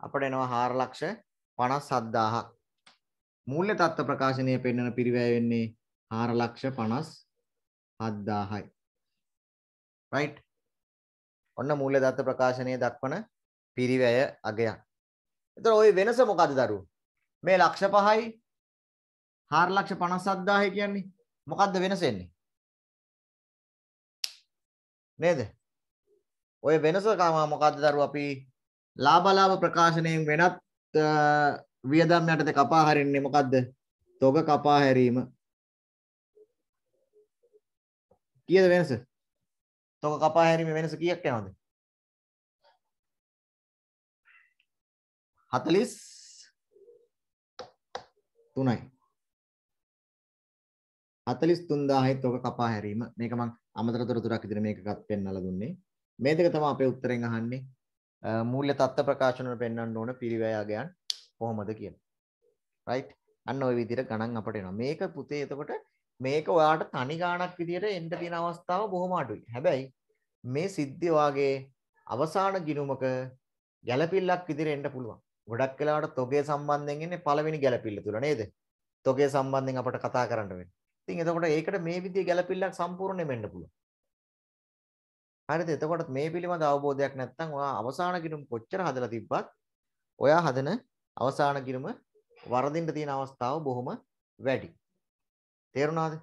අපට එනවා හාර ලක්ෂ
පනස් සද්දාහක් මූල්‍ය තත්ත්ව ප්‍රකාශනය පෙන්වන පිරිවැය වෙන්නේ 457000යි. right ඔන්න මූල්‍ය දත්ත ප්‍රකාශනයේ දක්වන පිරිවැය අගයක්. එතකොට ওই වෙනස මොකද්ද දරුවෝ? මේ ලක්ෂ 5යි 457000 කියන්නේ මොකද්ද වෙනස එන්නේ? නේද? ওই වෙනස මොකද්ද දරුවෝ අපි ලාභ ලාභ ප්‍රකාශනයෙන් වෙනත් වියදම් යටතේ කපා හරින්නේ මොකද්ද? තොග කපා හැරීම.
කීයද වෙනස? තොග කපා හැරීමේ වෙනස කීයක් යනවද? 43යි.
43000යි තොග කපා හැරීම. මේක මම අමතර තොරතුරක් විදිහට මේකත් පෙන්වලා දුන්නේ. මේ දෙක තමයි අපේ උත්තරෙන් අහන්නේ. මූල්‍ය තත්ත්ව ප්‍රකාශන වල පෙන්වන්න ඕන පිරිවැයාගයන්. කොහොමද කියන. රයිට් අන්න ඔය විදිහට ගණන් අපට එනවා. මේක පුතේ එතකොට මේක ඔයාට තනි ගාණක් විදිහට එන්න තියෙන අවස්ථාව බොහොම අඩුයි. හැබැයි මේ සිද්ධිය වාගේ අවසාන ගිණුමක ගැළපිල්ලක් විදිහට එන්න පුළුවන්. ගොඩක් වෙලාවට තොගේ සම්බන්ධයෙන් එන්නේ පළවෙනි ගැළපිල්ල තුල නේද? තොගේ සම්බන්ධයෙන් අපට කතා කරන්න වෙන්නේ. ඉතින් එතකොට ඒකට මේ විදිහේ ගැළපිල්ලක් සම්පූර්ණයෙන්ම එන්න පුළුවන්. හරිද? එතකොට මේ පිළිබඳ අවබෝධයක් නැත්නම් ඔයා අවසාන ගිණුම් කොච්චර හදලා තිබ්බත් ඔයා හදන අවසාන ගිණුම වරදින්න තියෙන අවස්ථාව බොහොම වැඩි. තේරුණාද?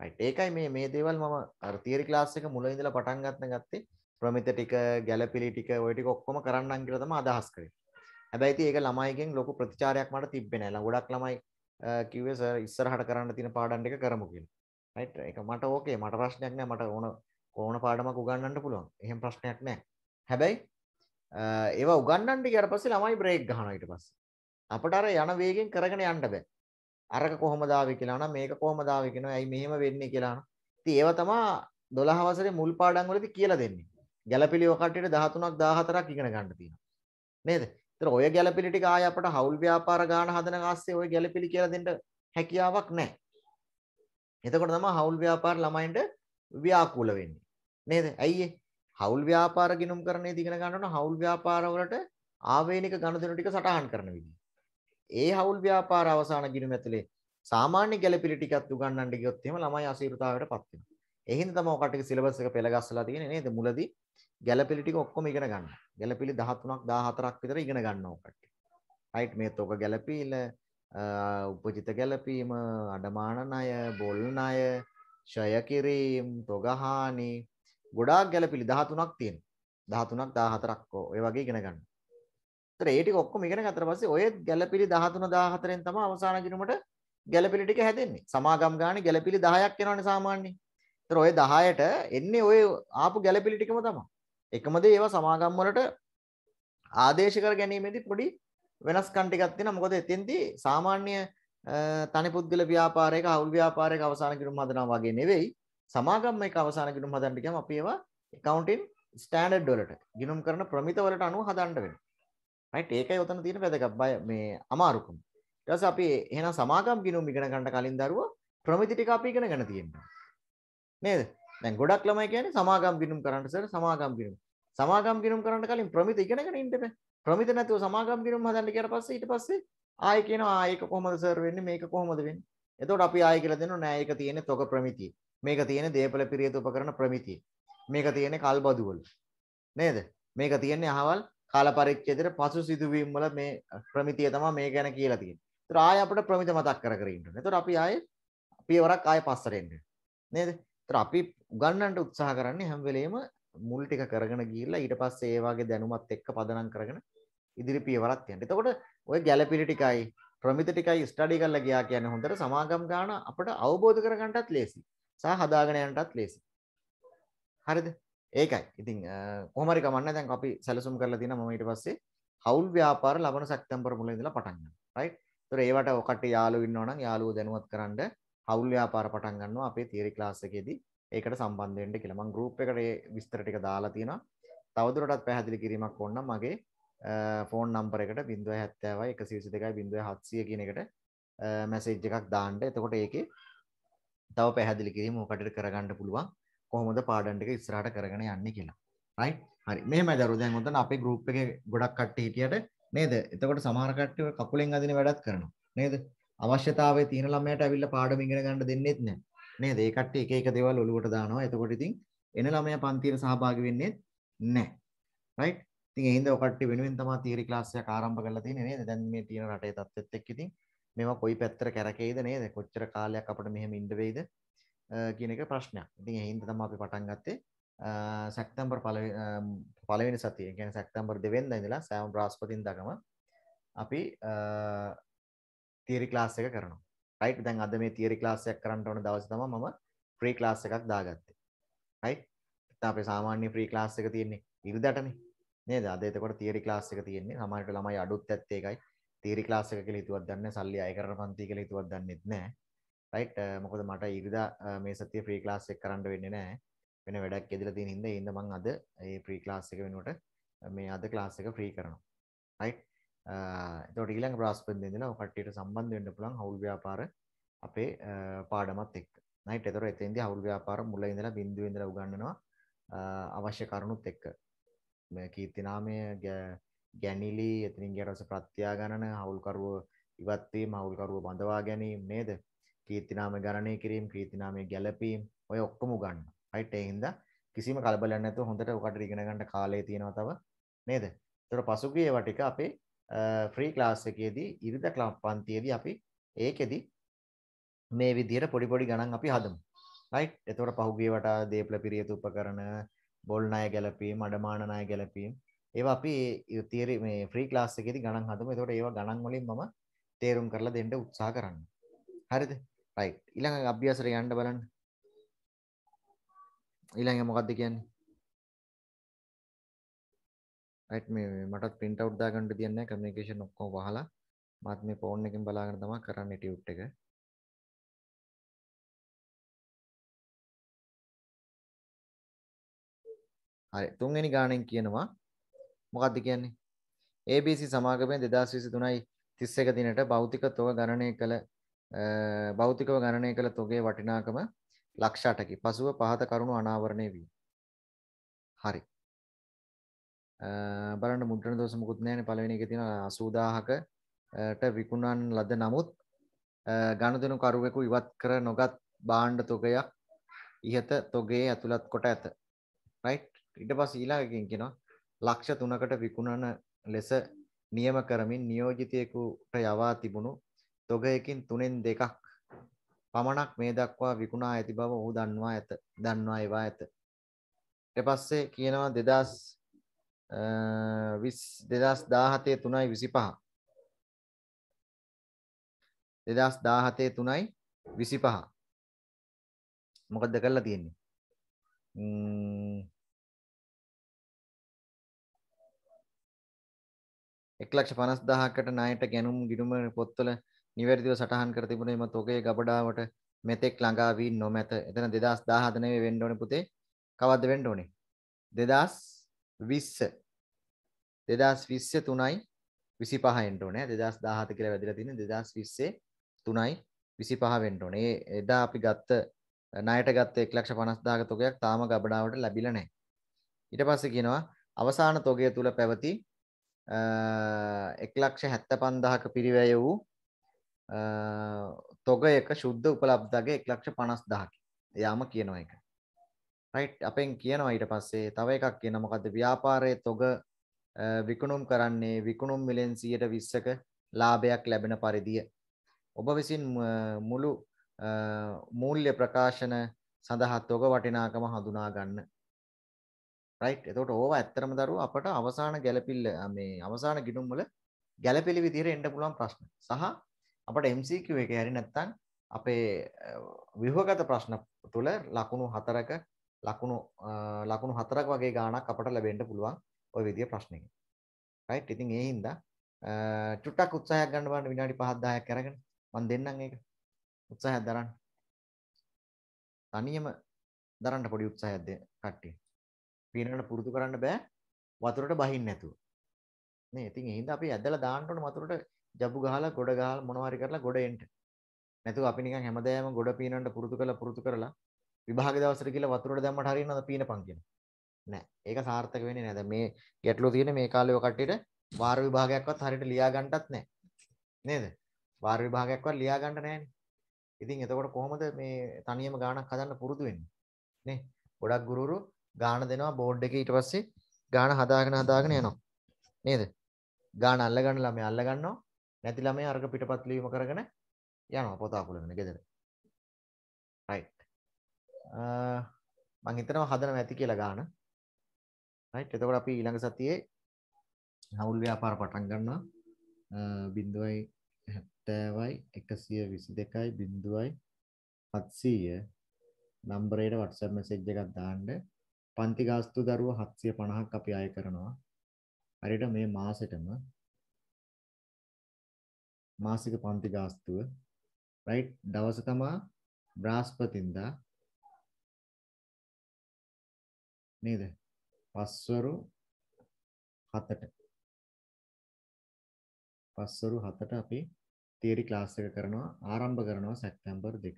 right ඒකයි මේ මේ දේවල් මම අර තියරි ක්ලාස් එක මුල ඉඳලා පටන් ගන්න ගත්තේ ප්‍රමිත ටික ගැලපිලි ටික ඔය ටික ඔක්කොම කරන්නම් කියලා තමයි අදහස් කරේ. හැබැයි ඉතින් ඒක ළමයිගෙන් ලොකු ප්‍රතිචාරයක් මට තිබ්බේ නැහැ. ගොඩක් ළමයි කිව්වේ සර් ඉස්සරහට කරන්න තියෙන පාඩම් ටික කරමු කියලා. right ඒක මට ඕකේ මට ප්‍රශ්නයක් නැහැ මට ඕන ඕන පාඩමක් උගන්වන්න පුළුවන්. එහෙම ප්‍රශ්නයක් නැහැ. හැබැයි ඒවා උගන්නන්න ඊට පස්සේ ළමයි බ්‍රේක් ගහනවා ඊට පස්සේ. අපට අර යන වේගෙන් කරගෙන යන්න බෑ. අරක කොහමද ආවේ කියලා නම් මේක කොහමද ආවේ කියනවා. ඇයි මෙහෙම වෙන්නේ කියලා නම්. ඉතින් ඒව තමයි 12 වසරේ මුල් පාඩම් වලදී කියලා දෙන්නේ. ගැළපිලි ඔය කට්ටියට 13ක් 14ක් ඉගෙන ගන්න තියෙනවා. නේද? ඒතර ඔය ගැළපිලි ටික ආය අපට හවුල් ව්‍යාපාර ගන්න හදන ආස්සේ ඔය ගැළපිලි කියලා දෙන්න හැකියාවක් නැහැ. එතකොට තමයි හවුල් ව්‍යාපාර ළමයින්ට ව්‍යාකූල වෙන්නේ. නේද? ඇයි හවුල් ව්‍යාපාර ගිනුම් කරන්නේ ඉගෙන ගන්න හවුල් ව්‍යාපාර වලට ආවේනික ගනුදෙනු ටික සටහන් කරන විදිහ. ඒ හවුල් ව්‍යාපාර අවසාන ගිණුම ඇතුලේ සාමාන්‍ය ගැළපිලි ටිකක් උගන්වන්න ගියොත් එහෙම ළමයි අසීරුතාවයට පත් වෙනවා. ඒ හින්දා තමයි ඔකට සිලබස් එක පෙළ ගස්සලා තියෙන්නේ නේද? මුලදී ගැළපිලි ටික ඔක්කොම ඉගෙන ගන්න. ගැළපිලි 13ක් 14ක් විතර ඉගෙන ගන්න ඕකට. රයිට් මේත් ඔක ගැළපීල උපජිත ගැළපීම, අඩමාන ණය, බොල් ණය, ෂය කිරීම, තොගහානි ගොඩාක් ගැළපිලි 13ක් තියෙනවා. 13ක් 14ක් ඔය වගේ ඉගෙන ගන්න. ඒතර ඒ ටික ඔක්කොම ඉගෙන ගත්තට පස්සේ ඔය ගැළපිලි 13 14න් තමයි අවසාන කිනුමට ගැළපිලි ටික හැදෙන්නේ. සමාගම් ගානේ ගැළපිලි 10ක් එනවනේ සාමාන්‍යයෙන්. ඒතර ඔය 10ට එන්නේ ඔය ආපු ගැළපිලි ටිකම තමයි. එකම දේ ඒවා සමාගම් වලට ආදේශ කර ගැනීමේදී පොඩි වෙනස්කම් ටිකක් තියෙනවා. මොකද එතෙන්දී සාමාන්‍ය තනි පුද්ගල ව්‍යාපාරයක හවුල් ව්යාපාරයක අවසාන කිනුම් හදනවා වගේ නෙවෙයි. සමාගම් එක අවසාන ගිණුම් හදන්න ගියම අපි ඒවා accounting standard වලට ගිණුම් කරන ප්‍රමිත වලට අනුව හදන්න වෙනවා. රයිට් ඒකයි ඔතන තියෙන වැදගත් බය මේ අමාරුකම ඊට පස්සේ අපි එහෙනම් සමාගම් ගිණුම් ඉගෙන ගන්න කලින් දරුවා ප්‍රමිති ටික අපි ඉගෙන ගන්න තියෙනවා නේද දැන් ගොඩක් ළමයි කියන්නේ සමාගම් ගිණුම් කරන්න සර සමාගම් ගිණුම් සමාගම් ගිණුම් කරන්න කලින් ප්‍රමිති ඉගෙනගෙන ඉන්න බෑ ප්‍රමිති නැතුව සමාගම් ගිණුම් හදන්න කියලා පස්සේ ඊට පස්සේ ආයෙ කියනවා ආයෙක කොහොමද සර් වෙන්නේ මේක කොහොමද වෙන්නේ එතකොට අපි ආයෙ කියලා දෙනවා නෑ ඒක තියෙන්නේ තොග ප්‍රමිතිය මේක තියෙන්නේ දේපල පිරියත උපකරණ ප්‍රමිතිය මේක තියෙන්නේ කල්බදුවල නේද මේක තියෙන්නේ අහවල් කාල පරිච්ඡේදෙට පසු සිදුවීම් වල මේ ප්‍රමිතිය තමයි මේ ගැන කියලා තියෙන්නේ. ඒතර ආය අපිට ප්‍රමිත මතක් කර කර ඉන්න ඕනේ. ඒතර අපි ආයේ පියවරක් ආයේ පස්සට එන්න. නේද? ඒතර අපි උගන්වන්නට උත්සාහ කරන්නේ හැම වෙලෙම මුල් ටික කරගෙන ගිහිල්ලා ඊට පස්සේ ඒ වගේ දැනුමත් එක්ක පදනම් කරගෙන ඉදිරි පියවරක් යන්න. එතකොට ওই ගැළපිලි ටිකයි ප්‍රමිත ටිකයි ස්ටඩි කරලා ගියා කියන්නේ හොඳට සමාගම් ගන්න අපිට අවබෝධ කරගන්නටත් ලේසි. සහ හදාගෙන යන්නටත් ලේසි. හරිද? ඒකයි ඉතින් කොහමරි කමන්න දැන් අපි සැලසුම් කරලා තියෙන මම ඊට පස්සේ හවුල් ව්‍යාපාර ලබන සැප්තැම්බර් මුල ඉඳලා පටන් ගන්නවා රයිට් ඒතර ඒවට ඔකට යාළුවෝ ඉන්නවා නම් යාළුවෝ දැනුවත් කරන්න හවුල් ව්‍යාපාර පටන් ගන්නවා අපේ තියරි ක්ලාස් එකේදී ඒකට සම්බන්ධ වෙන්න කියලා මම ගෲප් එකට ඒ විස්තර ටික දාලා තියෙනවා තවදුරටත් පැහැදිලි කිරීමක් ඕන නම් මගේ ෆෝන් නම්බර එකට 070 122 0700 කියන එකට මැසේජ් එකක් දාන්න එතකොට ඒකේ තව පැහැදිලි කිරීම ඔකට කරගන්න පුළුවන් කොහොමද පාඩන් ටික ඉස්සරහට කරගෙන යන්නේ කියලා. රයිට්? හරි. මෙහෙමයි දරුවෝ දැන් උතන අපේ group එකේ ගොඩක් කට්ටිය හිටියට නේද? එතකොට සමහර කට්ටිය කකුලෙන් අදින වැඩත් කරනවා. නේද? අවශ්‍යතාවයේ තියෙන ළමයට ඇවිල්ලා පාඩම ඉගෙන ගන්න දෙන්නෙත් නැහැ. නේද? ඒ කට්ටිය එක එක දේවල් ඔලුවට දානවා. එතකොට ඉතින් එන ළමයා පන්තියට සහභාගී වෙන්නේ නැහැ. රයිට්? ඉතින් ඒ හින්දා ඔය කට්ටිය වෙනුවෙන් තමයි තියරි ක්ලාස් එක ආරම්භ කරලා තියෙන්නේ නේද? දැන් මේ තියෙන රටේ තත්ත්වෙත් එක්ක ඉතින් මේවා කොයි පැත්තට කැරකෙයිද නේද? කොච්චර කාලයක් අපිට මෙහෙම ඉන්න වෙයිද? කියන එක ප්‍රශ්නයක්. ඉතින් ඒ හින්දා තමයි අපි පටන් ගත්තේ සැප්තැම්බර් පළවෙනි සතිය. ඒ කියන්නේ සැප්තැම්බර් 2 වෙනිදා ඉඳලා සෑම බ්‍රහස්පතින්දාකම අපි තියරි ක්ලාස් එක කරනවා. රයිට් දැන් අද මේ තියරි ක්ලාස් එකක් කරන්න ඕන දවසේ තමයි මම ෆ්‍රී ක්ලාස් එකක් දාගත්තේ. රයිට්. නැත්නම් අපේ සාමාන්‍ය ෆ්‍රී ක්ලාස් එක තියෙන්නේ ඉරිදාටනේ. නේද? අද එතකොට තියරි ක්ලාස් එක තියෙන්නේ. සමහරට ළමයි අඩුත් ඇත්තේ ඒකයි. තියරි ක්ලාස් එක කියලා හිතුවත් දන්නේ සල්ලි අය කරන පන්ති කියලා හිතුවත් දන්නේත් නැහැ. රයිට් uh, මොකද මට ඉරිදා uh, මේ සතිය ප්‍රී ක්ලාස් එක කරන්න වෙන්නේ නැහැ වෙන වැඩක් ඇදලා තියෙන හින්දා ඒ හින්දා මම අද මේ ප්‍රී ක්ලාස් එක වෙනුවට uh, මේ අද ක්ලාස් එක ෆ්‍රී කරනවා රයිට් එතකොට ඊළඟ ප්‍රාස්පෙන්දේ ඉඳලා ඔය කට්ටියට සම්බන්ධ වෙන්න පුළුවන් හවුල් ව්‍යාපාර අපේ පාඩමත් එක්ක රයිට් එතකොට එතෙන්දී හවුල් ව්‍යාපාර මුල ඉඳලා බිඳුවේ ඉඳලා උගන්වනවා අවශ්‍ය කරුණුත් එක්ක මේ කීර්ති නාමය ගැනිලි එතනින් ගියට පස්සේ ප්‍රත්‍යාගණන හවුල්කරුව ඉවත් වීම හවුල්කරුව බඳවා ගැනීම නේද කීර්තිනාම ගණනය කිරීම කීර්තිනාමය ගැලපීම් ඔය ඔක්කොම ගන්න අයිට එහින්ද කිසිම කලබලන්න ඇතු හොඳට ඔකට ඉගෙනගන්නට කාලය තියෙනවා තව නේද තොර පසුගිය වටික අපේ ෆ්‍රී ලාස් එකේදී ඉරිද කලාම් පන්තියේදී අපි ඒකෙදි මේ විදියට පොඩිපොඩි ගණන් අපි හදමු රයි් එතවට පහුගේ වට දේපල පිරියතු උප කරන බොල් අය ගැලපීම අඩමාන අය ගැලපීම් ඒ අපි තේර මේ ්‍රී ලාස් එකෙදි ගණන් හදම තොට ඒවා ගණන් වලින් මම තේරුම් කරලා දෙන්නට උත්සා කරන්න හරිද රයි ඉළඟ අභ්‍යසර යන්ඩ බලන්න ඊළඟ මොකක්ද කියන්නේ මේ මටත් පින්ට අව්දාගන්නට තියන්න කමිකේෂන් ඔක්කෝ වහලා මත් මේ
පෝර්න් එකින් බලාගෙන තම කරන්න ටියුට් එක හරි තුන්වෙනි ගානෙන් කියනවා
මොකක්ද කියන්නේ ABC සමාගමේ 2023යි 31 දිනට භෞතික තොග ගණනය කළ භෞතිකව ගණනය කළ තොගේ වටිනාකම ලක්ෂ 8කි. පසුව පහත කරුණු අනාවරණය වී. හරි. බලන්න මුද්‍රණ දෝෂ මුකුත් නැහැනේ පළවෙනි එකේ තියෙන 80000කට විකුණන් ලද නමුත් ගනුදෙනු කරුවෙකු ඉවත් කර නොගත් භාණ්ඩ තොගයක් ඉහත තොගේ ඇතුළත් කොට ඇත. රයිට්. ඊට පස්සේ ඊළඟ එකකින් කියනවා ලක්ෂ 3කට විකුණන ලෙස නියම කරමින් නියෝජිතයෙකුට යවා තිබුණු තොගයකින් තුනෙන් දෙකක් පමණක් මේ දක්වා විකුණා ඇති බව ඔහු දන්වා ඇත. දන්වා ඒවා ඇත. ඊට පස්සේ කියනවා 2000 2017 3.25
2017 3.25 මොකද්ද කරලා තියෙන්නේ?
එක් ලක්ෂ පනස් දහකට ණයට ගැනුම් ගිණුම පොත්වල නිවැරදිව සටහන් කර තිබුණේ මත ඔගේ ගබඩාවට මෙතෙක් ළඟා වී නොමැත. එතන 2017 නෙවෙයි වෙන්න ඕනේ පුතේ. කවද්ද වෙන්න ඕනේ? 2020 2020 3යි 25 වෙන්න ඕනේ. 2017 කියලා වැදලා තින්නේ 2020 3යි 25 වෙන්න ඕනේ. එදා අපි ගත්ත ණයට ගත්ත 150000ක තොගයක් තාම ගබඩාවට ලැබිලා නැහැ. ඊට පස්සේ කියනවා අවසාන තොගය තුල පැවති 175000ක පිරිවැය වූ තොගයක ශුද්ධ උපලබ්ධගේ එක් ලක්ෂ පනස් දහකි යාම කියනවා එක රයිට් අපෙන් කියනවා ඊට පස්සේ තව එකක් කියන මොකද ව්‍යාපාරය තොග විකුණුම් කරන්නේ විකුණුම් මිලෙන් සියයට විස්සක ලාභයක් ලැබෙන පරිදිය ඔබ විසින් මුළු මූල්්‍ය ප්‍රකාශන සඳහා තොග වටිනාකම හඳුනා ගන්න රයිට් එතකොට ඕව ඇත්තරම දරුව අපට අවසාන ගැලපිල්ල මේ අවසාන ගිනුම්වල ගැලපිලි විදිහට එන්න පුළුවන් ප්‍රශ්න සහ අපට MCQ එක හරි නැත්තම් අපේ විහවගත ප්‍රශ්න තුළ ලකුණු හතරක ලකුණු ලකුණු හතරක් වගේ ගාණක් අපට ලැබෙන්න පුළුවන් ওই විදිය ප්‍රශ්නකින්. රයිට්. ඉතින් ඒ හින්දා චුට්ටක් උත්සාහයක් ගන්න බලන්න විනාඩි 5ක් 10ක් අරගෙන මම දෙන්නම් ඒක. උත්සාහයක් දරන්න. තනියම දරන්න පොඩි උත්සාහයක් දෙන්න කට්ටිය. පීනකට පුරුදු කරන්න බෑ වතුරට බහින්න නැතුව. නේ ඉතින් ඒ හින්දා අපි ඇදලා දාන්න ඕන වතුරට ජබු ගහලා ගොඩ ගහලා මොනවා හරි කරලා ගොඩ එන්න. නැතුව අපි නිකන් හැමදාම ගොඩ පීනන්න පුරුදු කරලා පුරුදු කරලා විභාග දවසට කියලා වතුරට දැම්මට හරියනවද පීනපන් කියන. නෑ. ඒක සාර්ථක වෙන්නේ නෑ. දැන් මේ ගැටලුව තියෙන මේ කාලේ ඔය කට්ටියට වාර විභාගයක්වත් හරියට ලියා ගන්නටත් නෑ. නේද? වාර විභාගයක්වත් ලියා ගන්න නෑනේ. ඉතින් එතකොට කොහොමද මේ තනියම ගාණක් හදන්න පුරුදු වෙන්නේ? නේ? ගොඩක් ගුරුවරු ගාණ දෙනවා බෝඩ් එකේ ඊට පස්සේ ගාන හදාගෙන හදාගෙන යනවා නේද ගාන අල්ලගන්න ළමයා අල්ලගන්නවා නැති ළමයා අරක පිටපත් ලිවීම කරගෙන යනවා පොත අකුලගෙන ගෙදර. right. මම හිතනවා හදනවා ඇති කියලා ගන්න. right. එතකොට අපි ඊළඟ සතියේ හවුල් ව්‍යාපාර පටන් ගන්නවා. 0.70යි 122යි 700 නම්බරේට WhatsApp message එකක් දාන්න. පන්ති ගාස්තු දරුවෝ 750ක් අපි අය කරනවා. හරියට මේ මාසෙටම මාසික පන්ති ගාස්තුව රයිට් දවස තමා බ්‍රාස්පතින්දා
නේද පස්වරු හතට පස්වරු හතට අපි තේරි ක්ලාස් එක කරනවා ආරම්භ කරනවා සැක්තැම්බර් දෙක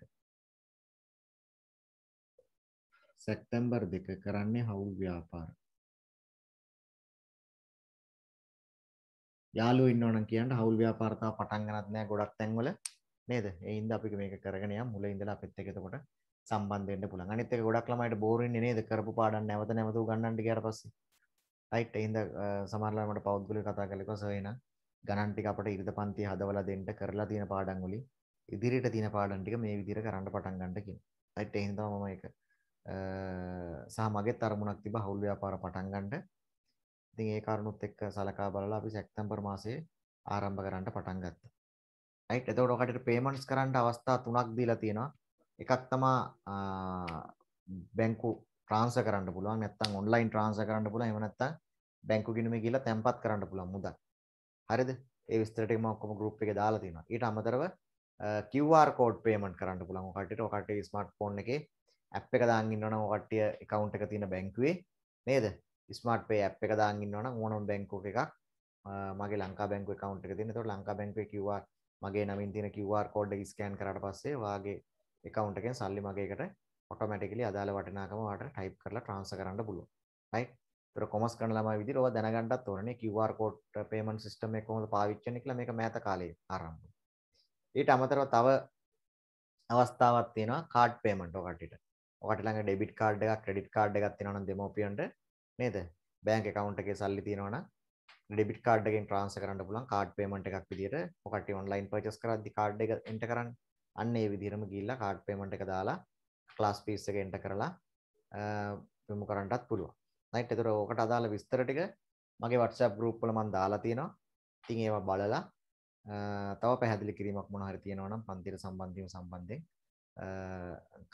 සැක්තැම්බර් දෙක කරන්නේ හවුල් ව්‍යාපාර යාලු ඉන්නවන කියන්න හවුල් ව්‍යාපාරතා පටන් ගනත් නෑ
ගොඩක් තැන්වල නේද එයින්ද අපි මේක කරගෙනය මුල ඉඳලා පෙත්ත එකතකොට සම්බන්ධෙන්ට පුළන් අනිත ගොඩක් ළමයිට බෝරෙන් නේද කරපු පාඩන් නැවත නැවතු ගන්නට කියර පස්සේ අයිට් එයින්ද සමරලාමට පෞද්ගල කතා කලෙක සොයන ගණන්ටික අපට ඉරිත පන්ති හදවල දෙන්ට කරලා තියෙන පාඩන්ගොලි ඉදිරිට තින පාඩන්ටික මේ විදිර කරන්න පටන් ගන්නටකින් අයිට් එහින්දම මම එක සහ මගේ තරමුණක් තිබ හවුල්්‍යාපාර පටන්ගන්ට ඉතින් ඒ කරුණුත් එක්ක සලකා බලලා අපි සැප්තැම්බර් මාසයේ ආරම්භ කරන්න පටන් ගත්තා. රයිට් එතකොට ඔකට පේමන්ට්ස් කරන්න අවස්ථා තුනක් දීලා තියෙනවා. එකක් තමයි බැංකු ට්‍රාන්ස්ෆර් කරන්න පුළුවන් නැත්නම් ඔන්ලයින් ට්‍රාන්ස්ෆර් කරන්න පුළුවන් එහෙම නැත්නම් බැංකු ගිණුමේ ගිහලා තැම්පත් කරන්න පුළුවන් මුදල්. හරිද? ඒ විස්තර ටික මම ඔක්කොම group එකේ දාලා තියෙනවා. ඊට අමතරව QR code payment කරන්න පුළුවන්. ඔය කට්ටියට ඔය කට්ටිය smartphone එකේ app එක දාන් ඉන්නවනම් ඔය කට්ටිය account එක තියෙන බැංකුවේ නේද? ස්මර්ට් පේ ඇ් එක දාන් ඉන්නවන ඕනම් බැංකෝක එකක් මගේ ලංකා බැංකු කවන්් එක තින තොට ලංකා බැංකේ කිවවා මගේ නමින් තින කිවවාර් කෝඩ් ස්කෑන් කරට පස්සේ වාගේ එකකවන්ටකෙන් සල්ලි මගේකට ඔටමටිකලි අදාළ වටනාකමට ටයිප් කරලා ට්‍රන්ස කරන්න පුළුව යි තර කොමස් කන ම විදි ඔව දැනගන්නත් ඕරන කිවවාර් කෝට් පේමන් සිස්ටම කොම පාවිච්චනෙක්ල මේ මෑත කාලේ ආරම්ම ඊට අමතරව තව අවස්ථාවත් තියෙනවා කාඩ් පේමට ඔකටට ඔකටළඟ ඩෙබිට කාඩ් එකක් ක්‍රඩිට කාඩ් එකක් තිනන දෙමෝපියන්ට නේද බෑන්ක කවන්් එක සල්ලි තියෙනවන ඩෙබිට කාඩ් එකෙන් ට්‍රාන්ස් කරන්න පුළුවන් කාඩ් පේමන්ට් එකක් විදියට මොකටි ඔන්ලයින් පර්චේස් කරද්දි කාඩ් එක එන්ටර් කරන්න අන්න ඒ විදිහටම ගිහිල්ලා කාඩ් පේමන්ට් එක දාලා ක්ලාස් ෆීස් එක එන්ටර් කරලා යොමු කරන්නටත් පුළුවන් රයිට් ඒතර ඕකට අදාළ විස්තර ටික මගේ WhatsApp group වල මම දාලා තියෙනවා ඉතින් ඒවා බලලා තව පැහැදිලි කිරීමක් මොන හරි තියෙනවා නම් පන්තිර සම්බන්ධීම සම්බන්ධයෙන්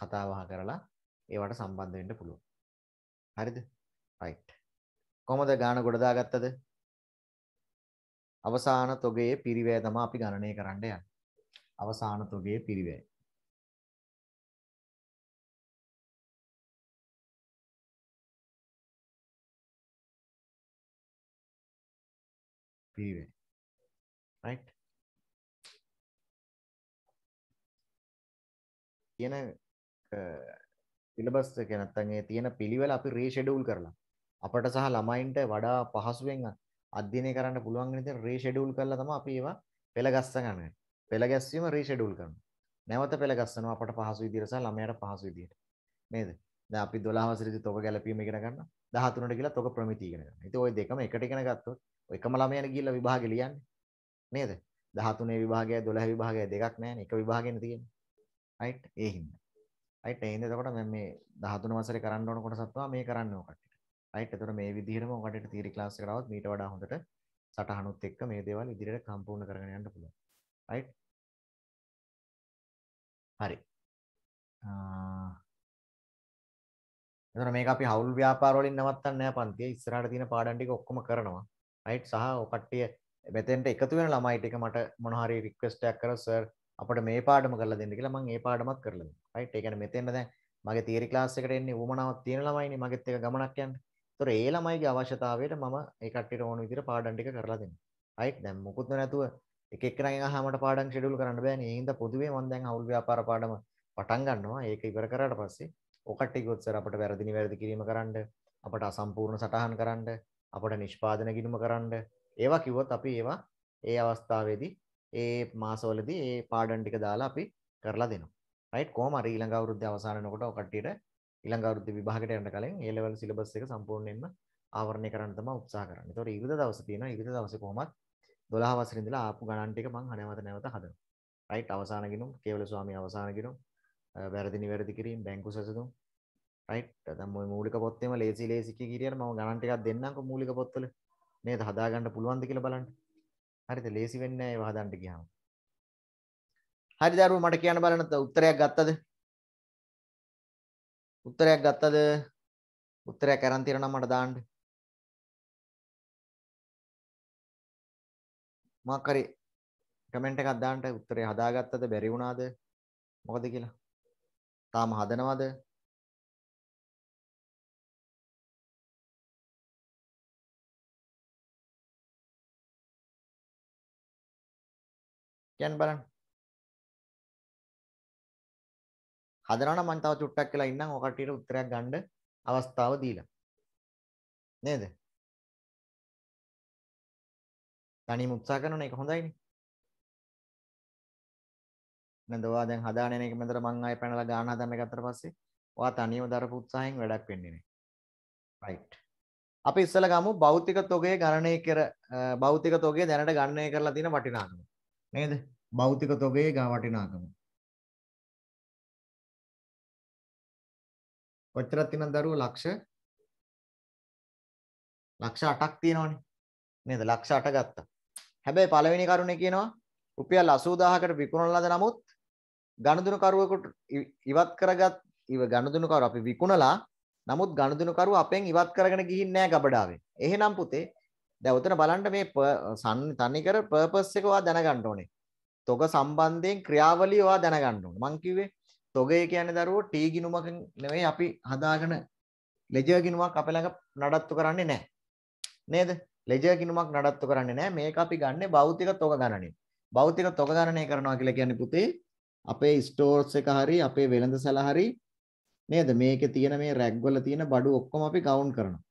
කතා බහ කරලා ඒවට සම්බන්ධ වෙන්න පුළුවන් හරිද right කොහොමද ගාන ගොඩදාගත්තද අවසාන තොගයේ පිරිවැය තමයි අපි ගණනය කරන්න යන්නේ
අවසාන තොගයේ පිරිවැය පිරිවැය right තියෙන
සිලබස් එක නැත්තම් ඒ තියෙන පිළිවෙල අපි රීෂෙඩියුල් කරලා අපට සහ ළමයින්ට වඩා පහසුවෙන් අධ්‍යයනය කරන්න පුළුවන් වෙන විදිහට රීෂෙඩියුල් කරලා තමයි අපි ඒවා පෙළ ගස්ස ගන්න. පෙළ ගැස්වීම රීෂෙඩියුල් කරනවා. නැවත පෙළ ගස්සනවා අපට පහසු විදිහට සහ ළමයාට පහසු විදිහට. නේද? දැන් අපි 12 වසරේදී තොග ගැලපීම ඉගෙන ගන්නවා. 13ට ගිහලා තොග ප්‍රමිති ඉගෙන ගන්නවා. ඉතින් ওই දෙකම එකට ඉගෙන ගත්තොත් ඔය එකම ළමයාට ගිහලා විභාගෙ ලියන්නේ. නේද? 13 විභාගය 12 විභාගය දෙකක් නැහැනේ. එක විභාගෙන්නේ තියෙන්නේ. රයිට්? ඒ හින්දා. රයිට්? ඒ හින්දා එතකොට මම මේ 13 වසරේ කරන්න ඕන කොටසක් තමයි මේ කරන්න ඕන කට්ටිය. right එතකොට මේ විදිහටම ඔකට තියරි ක්ලාස් එකට આવොත් මීට වඩා හොඳට සටහනුත් එක්ක මේ දේවල් ඉදිරියට සම්පූර්ණ කරගෙන යන්න පුළුවන් right
හරි එතකොට මේක අපි හවුල් ව්‍යාපාර වලින් නවත්තන්නේ නැහැ පන්තිය ඉස්සරහට තියෙන පාඩම් ටික
ඔක්කොම කරනවා right සහ ඔකට්ටිය මෙතෙන්ට එකතු වෙන ළමයි ටික මට මොන හරි රික්වෙස්ට් එකක් කරලා සර් අපිට මේ පාඩම කරලා දෙන්න කියලා මම ඒ පාඩමත් කරලා දෙනවා right ඒ කියන්නේ මෙතෙන්ට දැන් මගේ තියරි ක්ලාස් එකට එන්නේ වුමනාවක් තියෙන ළමයිනේ මගෙත් එක ගමනක් යන්නේ ඒතොර ඒ ළමයිගේ අවශ්‍යතාවයට මම ඒ කට්ටියට ඕන විදිහට පාඩම් ටික කරලා දෙනවා. අයෙක් දැන් මොකුත් නැතුව එක එක්කෙනාගෙන් අහාමට පාඩම් ෂෙඩියුල් කරන්න බෑනේ. ඒ හින්දා පොදුවේ මම දැන් අවුල් ව්‍යාපාර පාඩම පටන් ගන්නවා. ඒක ඉවර කරාට පස්සේ ඔකට ඉගොත්සර අපිට වැරදිනි වැරදි කිරීම කරන්න, අපට අසම්පූර්ණ සටහන් කරන්න, අපට නිෂ්පාදන ගිණුම කරන්න, ඒවා කිව්වොත් අපි ඒවා ඒ අවස්ථාවේදී ඒ මාසවලදී ඒ පාඩම් ටික දාලා අපි කරලා දෙනවා. රයිට් කොහොම හරි ඊළඟ අවුරුද්දේ අවසාන වෙනකොට ඔය කට්ටියට ඊළඟ අවුරුද්දේ විභාගයට යන්න කලින් A level syllabus එක සම්පූර්ණයෙන්ම ආවරණය කරන්න තමයි උත්සාහ කරන්නේ. ඒතකොට ඊගිද දවසේ තියෙනවා ඊගිද දවසේ කොහොමත් 12 වසරේ ඉඳලා ආපු ගණන් ටික මම නැවත නැවත හදනවා. රයිට් අවසාන ගිණුම්, කේවල ස්වාමී අවසාන ගිණුම්, වැරදි නිවැරදි කිරීම, බැංකු සැසඳුම්. රයිට්. දැන් මේ මූලික පොත්තේම ලේසි ලේසි කීරියට මම ගණන් ටිකක් දෙන්නම්කෝ මූලික පොත්වල. නේද හදාගන්න පුළුවන්ද කියලා බලන්න. හරිද? ලේසි වෙන්නේ නැහැ ඒව හදන්න ගියාම. හරි දරුවෝ මට කියන්න බලන්න උත්තරයක් ගත්තද?
උත්තරයක් ගත්තද? උත්තරයක් අරන් තියනවා නම් මට දාන්න. මොකක් හරි කමෙන්ට් එකක් දාන්න උත්තරේ හදාගත්තද බැරි වුණාද? මොකද කියලා? තාම හදනවද? කියන්න බලන්න. හදනවනම් මම තව චුට්ටක් කියලා ඉන්නම් ඔය කට්ටියට උත්තරයක් ගන්න අවස්ථාව දීලා. නේද? තනියම උත්සාහ කරන එක හොඳයිනේ. නේද? ඔයා දැන් හදාගෙන යන එක මතර මං ආයෙ පැනලා ගන්න හදන්න ගත්තට පස්සේ ඔයා
තනියම දරපු උත්සාහයෙන් වැඩක් වෙන්නේ නැහැ. right. අපි ඉස්සල ගමු භෞතික තොගේ ගණනය කර භෞතික තොගේ දැනට ගණනය කරලා තියෙන වටිනාකම. නේද?
භෞතික තොගේ වටිනාකම. කොච්චරක් තියෙනවද දරුවෝ ලක්ෂ ලක්ෂ 8ක්
තියෙනවනේ නේද ලක්ෂ 8 ගත්තා හැබැයි පළවෙනි කරුණේ කියනවා රුපියල් 80000කට විකුණන ලද නමුත් ගනුදෙනු කරුවෙකුට ඉවත් කරගත් ඉව ගනුදෙනු කරු අපි විකුණලා නමුත් ගනුදෙනු කරුව අපෙන් ඉවත් කරගෙන ගිහින් නෑ ගබඩාවෙන් එහෙනම් පුතේ දැන් උතන බලන්න මේ තනිකර පර්පස් එක ඔයා දැනගන්න ඕනේ තොග සම්බන්ධයෙන් ක්‍රියාවලිය ඔයා දැනගන්න ඕනේ මං කිව්වේ තොගය කියන්නේ දරුවෝ T ගිණුමක නෙවෙයි අපි හදාගෙන ලෙජර් ගිණුමක් අපේ ළඟ නඩත්තු කරන්නේ නැහැ. නේද? ලෙජර් ගිණුමක් නඩත්තු කරන්නේ නැහැ. මේක අපි ගන්නෙ භෞතික තොග ගණනෙ. භෞතික තොග ගණනය කරනවා කියලා කියන්නේ පුතේ අපේ ස්ටෝර්ස් එක හරි අපේ වෙළඳසැල හරි නේද මේකේ තියෙන මේ රැග් වල තියෙන බඩු ඔක්කොම අපි කවුන්ට් කරනවා.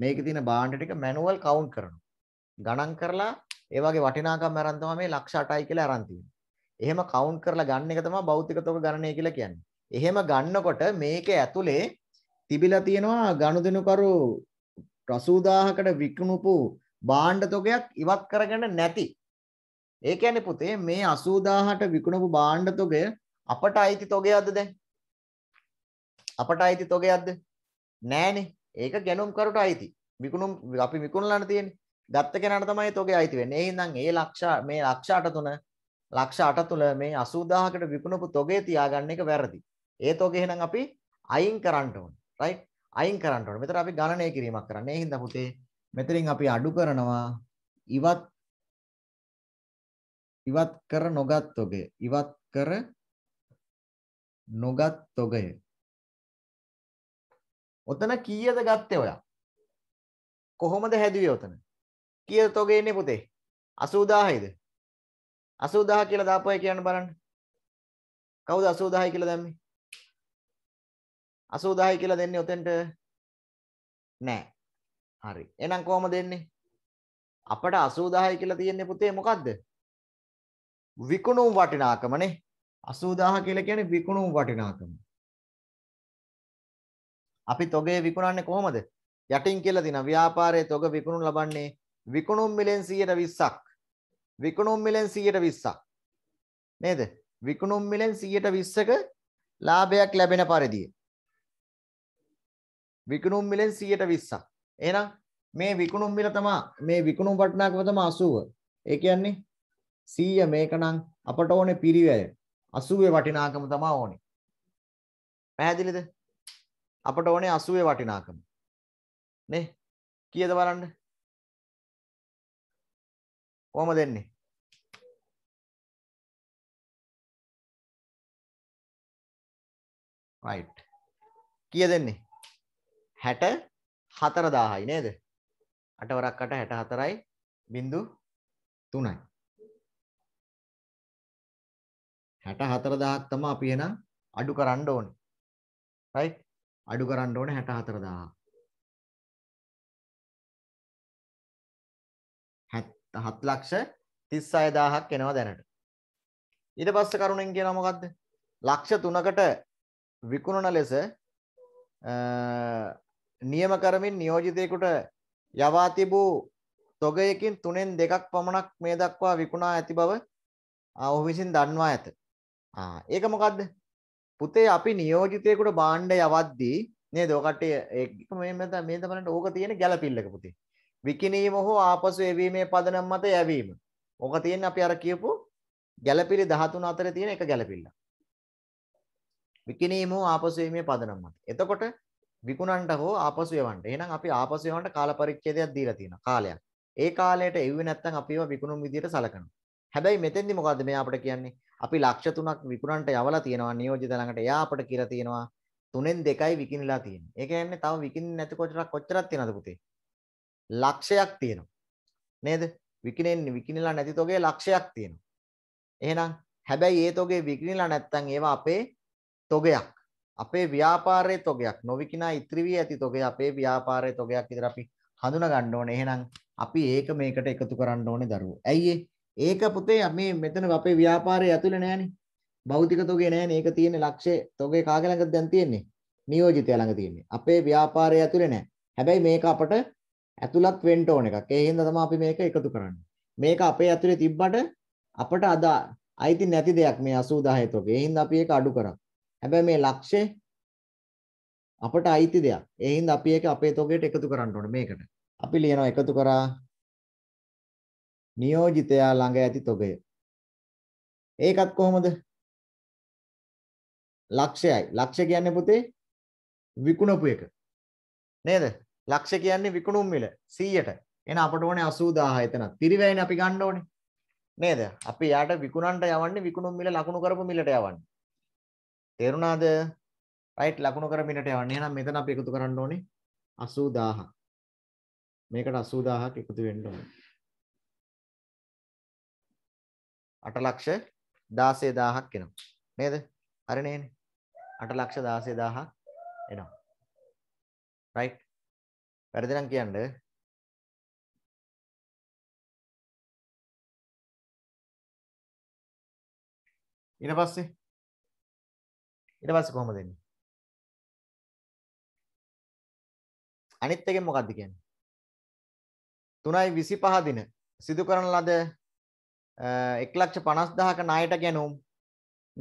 මේකේ තියෙන භාණ්ඩ ටික මැනුවල් කවුන්ට් කරනවා. ගණන් කරලා ඒ වගේ වටිනාකම් අරන් තමයි මේ ලක්ෂ 8යි කියලා අරන් තියෙන්නේ. එහෙම කවුන්ට් කරලා ගන්න එක තමයි භෞතික තොග ගණනය කියලා කියන්නේ. එහෙම ගන්නකොට මේක ඇතුලේ තිබිලා තියෙනවා ගනුදෙනුකරු 80000කට විකුණුපු භාණ්ඩ තොගයක් ඉවත් කරගෙන නැති. ඒ කියන්නේ පුතේ මේ 80000ට විකුණපු භාණ්ඩ තොගය අපට අයිති තොගයක්ද දැන්? අපට අයිති තොගයක්ද? නෑනේ. ඒක ගැනුම්කරුට අයිති. විකුණුම් අපි විකුණලාන තියෙන්නේ. ගත්ත කෙනාට තමයි තොගය අයිති වෙන්නේ. ඒ හින්දා මේ ලක්ෂ මේ ලක්ෂ 83 ලක්ෂ 8 තුල මේ 80000කට විකුණපු තොගේ තියාගන්න එක වැරදි. ඒ තොගේ එහෙනම් අපි අයින් කරන්න ඕනේ. රයිට්? අයින් කරන්න ඕනේ. මෙතන අපි ගණනය කිරීමක් කරන්නේ. ඒ හින්දා පුතේ මෙතනින් අපි අඩු කරනවා ඉවත් ඉවත් කර නොගත් තොගය. ඉවත් කර නොගත් තොගය.
ඔතන කීයද ගත්තේ ඔයා? කොහොමද හැදුවේ ඔතන? කීයද තොගේ ඉන්නේ පුතේ? 80000යිද?
80000 කියලා දාපු අය කියන්න බලන්න. කවුද 80000යි කියලා දැම්මේ? 80000යි කියලා දෙන්නේ ඔතෙන්ට
නෑ. හරි.
එහෙනම් කොහොමද දෙන්නේ? අපට 80000යි කියලා තියෙන්නේ පුතේ මොකද්ද? විකුණුම් වටිනාකමනේ. 80000 කියලා කියන්නේ විකුණුම් වටිනාකම. අපි තොගේ විකුණන්නේ කොහොමද? යටින් කියලා දින ව්‍යාපාරයේ තොග විකුණුම් ලබන්නේ විකුණුම් මිලෙන් 120ක්. විකුණුම් මිලෙන් 120ක් නේද? විකුණුම් මිලෙන් 120ක ලාභයක් ලැබෙන පරිදි විකුණුම් මිලෙන් 120ක්. එහෙනම් මේ විකුණුම් මිල තමයි මේ විකුණුම් වටිනාකම තමයි 80. ඒ කියන්නේ 100 මේකනම් අපට ඕනේ පිරිවැය 80 වටිනාකම තමයි ඕනේ. පැහැදිලිද? අපට ඕනේ 80 වටිනාකම. නේ? කීයද
බලන්න? කොහොම දෙන්නේ right කීය දෙන්නේ 64000යි නේද
8 වරක් 8 64යි බිංදු 3යි
64000ක් තමයි අපි එහෙනම් අඩු කරන්න ඕනේ right අඩු කරන්න ඕනේ 64000 7 ලක්ෂ 36000ක් එනවා දැනට.
ඊට පස්සේ කරුණෙන් කියනවා මොකද්ද? ලක්ෂ 3කට විකුණන ලෙස නියම කරමින් නියෝජිතයෙකුට යවා තිබූ තොගයකින් තුනෙන් දෙකක් පමණක් මේ දක්වා විකුණා ඇති බව ඔහු විසින් දන්වා ඇත. ආ ඒක මොකද්ද? පුතේ අපි නියෝජිතයෙකුට බාණ්ඩ යවද්දී නේද ඔය කට්ටිය ඒක මේ මේ තමයි ඕක තියෙන ගැළපිල්ලක පුතේ. විකිණීම හෝ ආපසු එවීමේ පදනම් මත යැවීම. ඕක තියෙන්නේ අපි අර කියපු ගැළපිලි 13 අතරේ තියෙන එක ගැළපිල්ල. විකිණීම හෝ ආපසු එවීමේ පදනම් මත. එතකොට විකුණන්ට හෝ ආපසු එවන්න. එහෙනම් අපි ආපසු එවන්නට කාල පරිච්ඡේදයක් දීලා තියෙනවා. කාලයක්. ඒ කාලයට එව්වේ නැත්නම් අපි ඒවා විකුණුම් විදියට සලකනවා. හැබැයි මෙතෙන්දි මොකද්ද මේ අපිට කියන්නේ? අපි ලක්ෂ 3ක් විකුණන්ට යවලා තියෙනවා නියෝජිත ළඟට. එයා අපට කියලා තියෙනවා තුනෙන් දෙකයි විකිණලා තියෙන්නේ. ඒ කියන්නේ තව විකිණන්නේ නැති කොටරක් කොච්චරක් තියෙනවද පුතේ? ලක්ෂයක් තියෙනවා. නේද? විකිණෙන්නේ විකිණිලා නැති තොගේ ලක්ෂයක් තියෙනවා. එහෙනම් හැබැයි ඒ තොගේ විකිණිලා නැත්තම් ඒවා අපේ තොගයක්. අපේ ව්‍යාපාරයේ තොගයක්. නොවිකිණා ඉතිරි වී ඇති තොගේ අපේ ව්‍යාපාරයේ තොගයක් විතර අපි හඳුනා ගන්න ඕනේ. එහෙනම් අපි ඒක මේකට එකතු කරන්න ඕනේ දරුවෝ. ඇයි ඒක පුතේ මේ මෙතන අපේ ව්‍යාපාරයේ ඇතුලේ නෑනේ. භෞතික තොගේ නෑනේ. ඒක තියෙන්නේ ලක්ෂේ තොගේ කාගේ ළඟද දැන් තියෙන්නේ? නියෝජිතය ළඟ තියෙන්නේ. අපේ ව්‍යාපාරයේ ඇතුලේ නෑ. හැබැයි මේක අපට ඇතුළත් වෙන්න ඕන එකක්. ඒ හින්දා තමයි අපි මේක එකතු කරන්නේ. මේක අපේ ඇතුලේ තිබ්බට අපට අද අයිති නැති දෙයක් මේ 80000 හේතුක. ඒ හින්දා අපි ඒක අඩු කරා. හැබැයි මේ ලක්ෂය අපට අයිති දෙයක්. ඒ හින්දා අපි ඒක අපේ තොගයට එකතු කරන්න ඕනේ මේකට. අපි
ලියනවා එකතු කරා නියෝජිතයා ළඟ ඇති තොගය. ඒකත් කොහොමද? ලක්ෂයයි. ලක්ෂ කියන්නේ පුතේ විකුණපු එක. නේද? ලක්ෂ කියන්නේ විකුණුම් මිල
100ට. එහෙනම් අපට ඕනේ 80000 එතන. පිරිවැයනේ අපි ගන්න ඕනේ. නේද? අපි යාට විකුණන්න යවන්නේ විකුණුම් මිල ලකුණු කරපු මිලට යවන්නේ. තේරුණාද? රයිට් ලකුණු කර මිලට යවන්නේ. එහෙනම් මෙතන අපි එකතු කරන්න ඕනේ 80000. මේකට 80000ක් එකතු වෙන්න ඕනේ. 8 ලක්ෂ 16000ක් එනවා. නේද? හරි නේනේ. 8 ලක්ෂ 16000ක්
එනවා. right වැරදි නම් කියන්න. ඊට පස්සේ ඊට පස්සේ කොහොමද එන්නේ? අනිත් එකෙන් මොකද්ද කියන්නේ? 3.25 දින සිදු කරන ලද 150000ක
ණයට ගැනුම්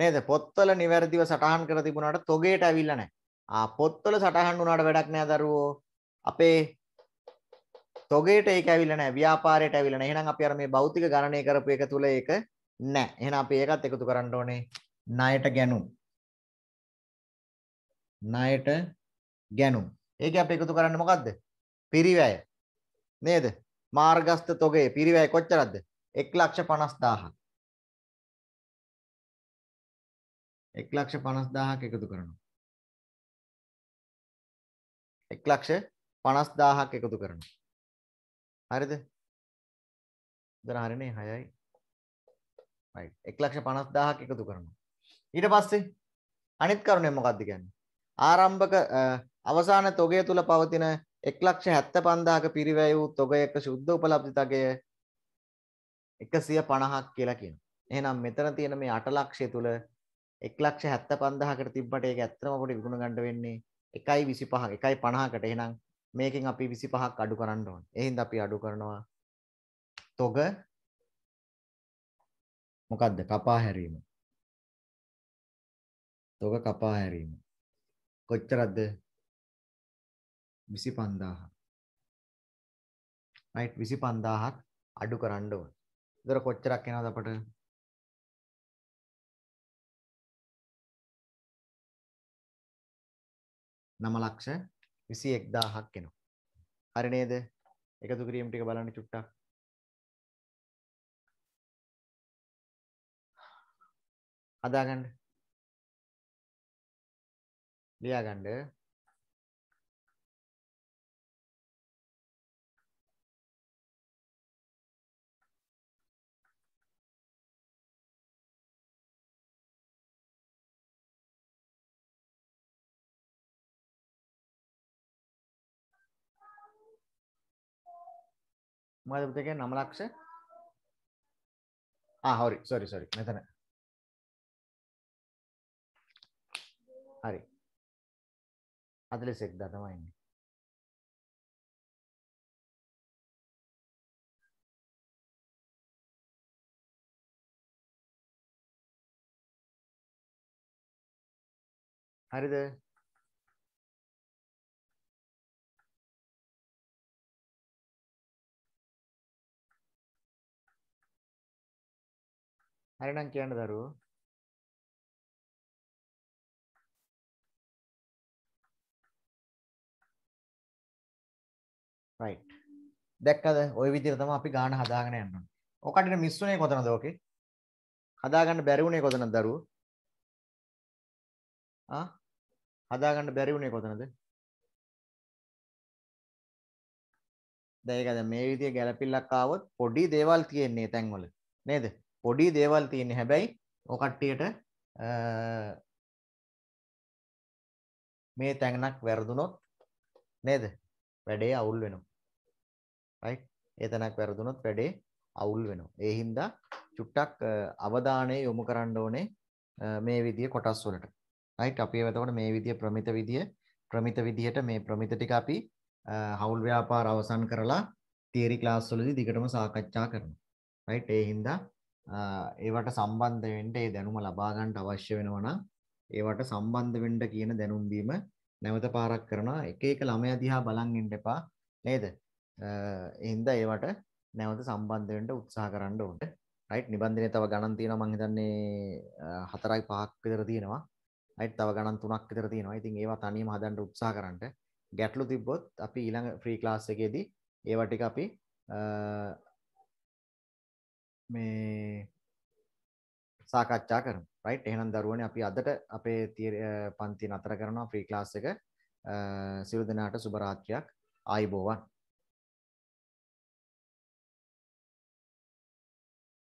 නේද? පොත්වල නිවැරදිව සටහන් කර තිබුණාට තොගේට ඇවිල්ලා නැහැ. ආ පොත්වල සටහන් වුණාට වැඩක් නෑ දරුවෝ. අපේ තොගේට ඒක ඇවිල්ලා නැහැ ව්‍යාපාරයට ඇවිල්ලා නැහැ එහෙනම් අපි අර මේ භෞතික ගණනය කරපු එක තුල ඒක නැහැ එහෙනම් අපි ඒකත් එකතු කරන්න ඕනේ ණයට ගැනුම් ණයට ගැනුම් ඒක අපි එකතු කරන්නේ මොකද්ද පිරිවැය නේද මාර්ගස්ත තොගේ පිරිවැය කොච්චරද 150000ක්
150000ක් එකතු කරනවා 1 ලක්ෂ 50000ක් එකතු කරනවා. හරිද? දර හරිනේ 6යි.
right 150000ක් එකතු කරනවා. ඊට පස්සේ අනිත් කරුණේ මොකද්ද කියන්නේ? ආරම්භක අවසාන තොගය තුල පවතින 175000ක පිරිවැය වූ තොගයක සුද්ධ උපලබ්ධි තගය 150ක් කියලා කියනවා. එහෙනම් මෙතන තියෙන මේ 8 ලක්ෂය තුල 175000කට තිබ්බට ඒක ඇත්තම අපිට විකුණ ගන්න වෙන්නේ 1.25 1.50කට. එහෙනම් මේකෙන් අපි 25ක් අඩු කරන්න ඕනේ. එහෙනම් අපි අඩු කරනවා
තොග මොකද්ද? කපා හැරීම. තොග කපා හැරීම. කොච්චරද? 25000ක්. right 25000ක් අඩු කරන්න ඕනේ. ඒතර කොච්චරක් එනවද අපට? නම ලක්ෂ විසි එක්දාහක් කෙනවා. හරි නේද එකතු කිරීම ටික බලන්න චුට්ටක්. හදාගන්න ලියාගන්න මොකද පුතේ කියන්නේ 9 ලක්ෂ ආ හරි sorry sorry මෙතන හරි 41000 තමයි ඉන්නේ හරිද හරිනම් කියන්න දරුවෝ right දැක්කද ওই විදිහට තමයි අපි ගාන හදාගෙන යන්න ඕනේ. ඔකට මිස් වුණේ කොතනද ඕකේ? හදාගන්න බැරි වුණේ කොතනද දරුවෝ? ආ හදාගන්න බැරි වුණේ කොතනද? දැන්
ඒකද මේ විදිය ගැළපිල්ලක් ආවොත් පොඩි දේවල් තියෙන්නේ තැන්වල නේද? පොඩි දේවල් තියෙන හැබැයි ඕකට්ටියට මේ තැගනක් වැරදුනොත් නේද වැඩේ අවුල් වෙනවා ඒ තැනක් වැරදුනොත් වැඩේ අවුල් වෙනවා ඒ හින්දා චුට්ටක් අවධානය යොමු කරන්න ඕනේ මේ විදිය කොටස් වලට රයිට් අපි එතකොට මේ විදිය ප්‍රමිත විදිය ප්‍රමිත විදිහට මේ ප්‍රමිත ටික අපි හවුල් ව්‍යාපාර අවසන් කරලා තියරි ක්ලාස් වලදී දිගටම සාකච්ඡා කරනවා රයිට් ඒ හින්දා ඒවට සම්බන්ධ වෙන්න ඒ දැනුම ලබා ගන්නට අවශ්‍ය වෙනවා නම් ඒවට සම්බන්ධ වෙන්න කියන දැනුම් දීම නැවත පාරක් කරනවා එක එක ළමයා දිහා බලන් ඉන්න එපා නේද එහෙනම් ඒවට නැවත සම්බන්ධ වෙන්න උත්සාහ කරන්න ඕන රයිට් නිබන්ධනයේ තව ගණන් තියෙනවා මම හිතන්නේ 4යි 5ක් විතර තියෙනවා රයිට් තව ගණන් 3ක් විතර තියෙනවා ඉතින් ඒවා තනියම හදන්න උත්සාහ කරන්න ගැටලු තිබ්බොත් අපි ඊළඟ ෆ්‍රී ක්ලාස් එකේදී ඒවා ටික අපි මේ සාකච්ඡා කරමු. රයිට් එහෙනම් දරුවනේ අපි අදට අපේ පන්ති නතර කරනවා ෆ්‍රී
ක්ලාස් එක. සියලු දෙනාට සුබ රාත්‍රියක්. ආයුබෝවන්.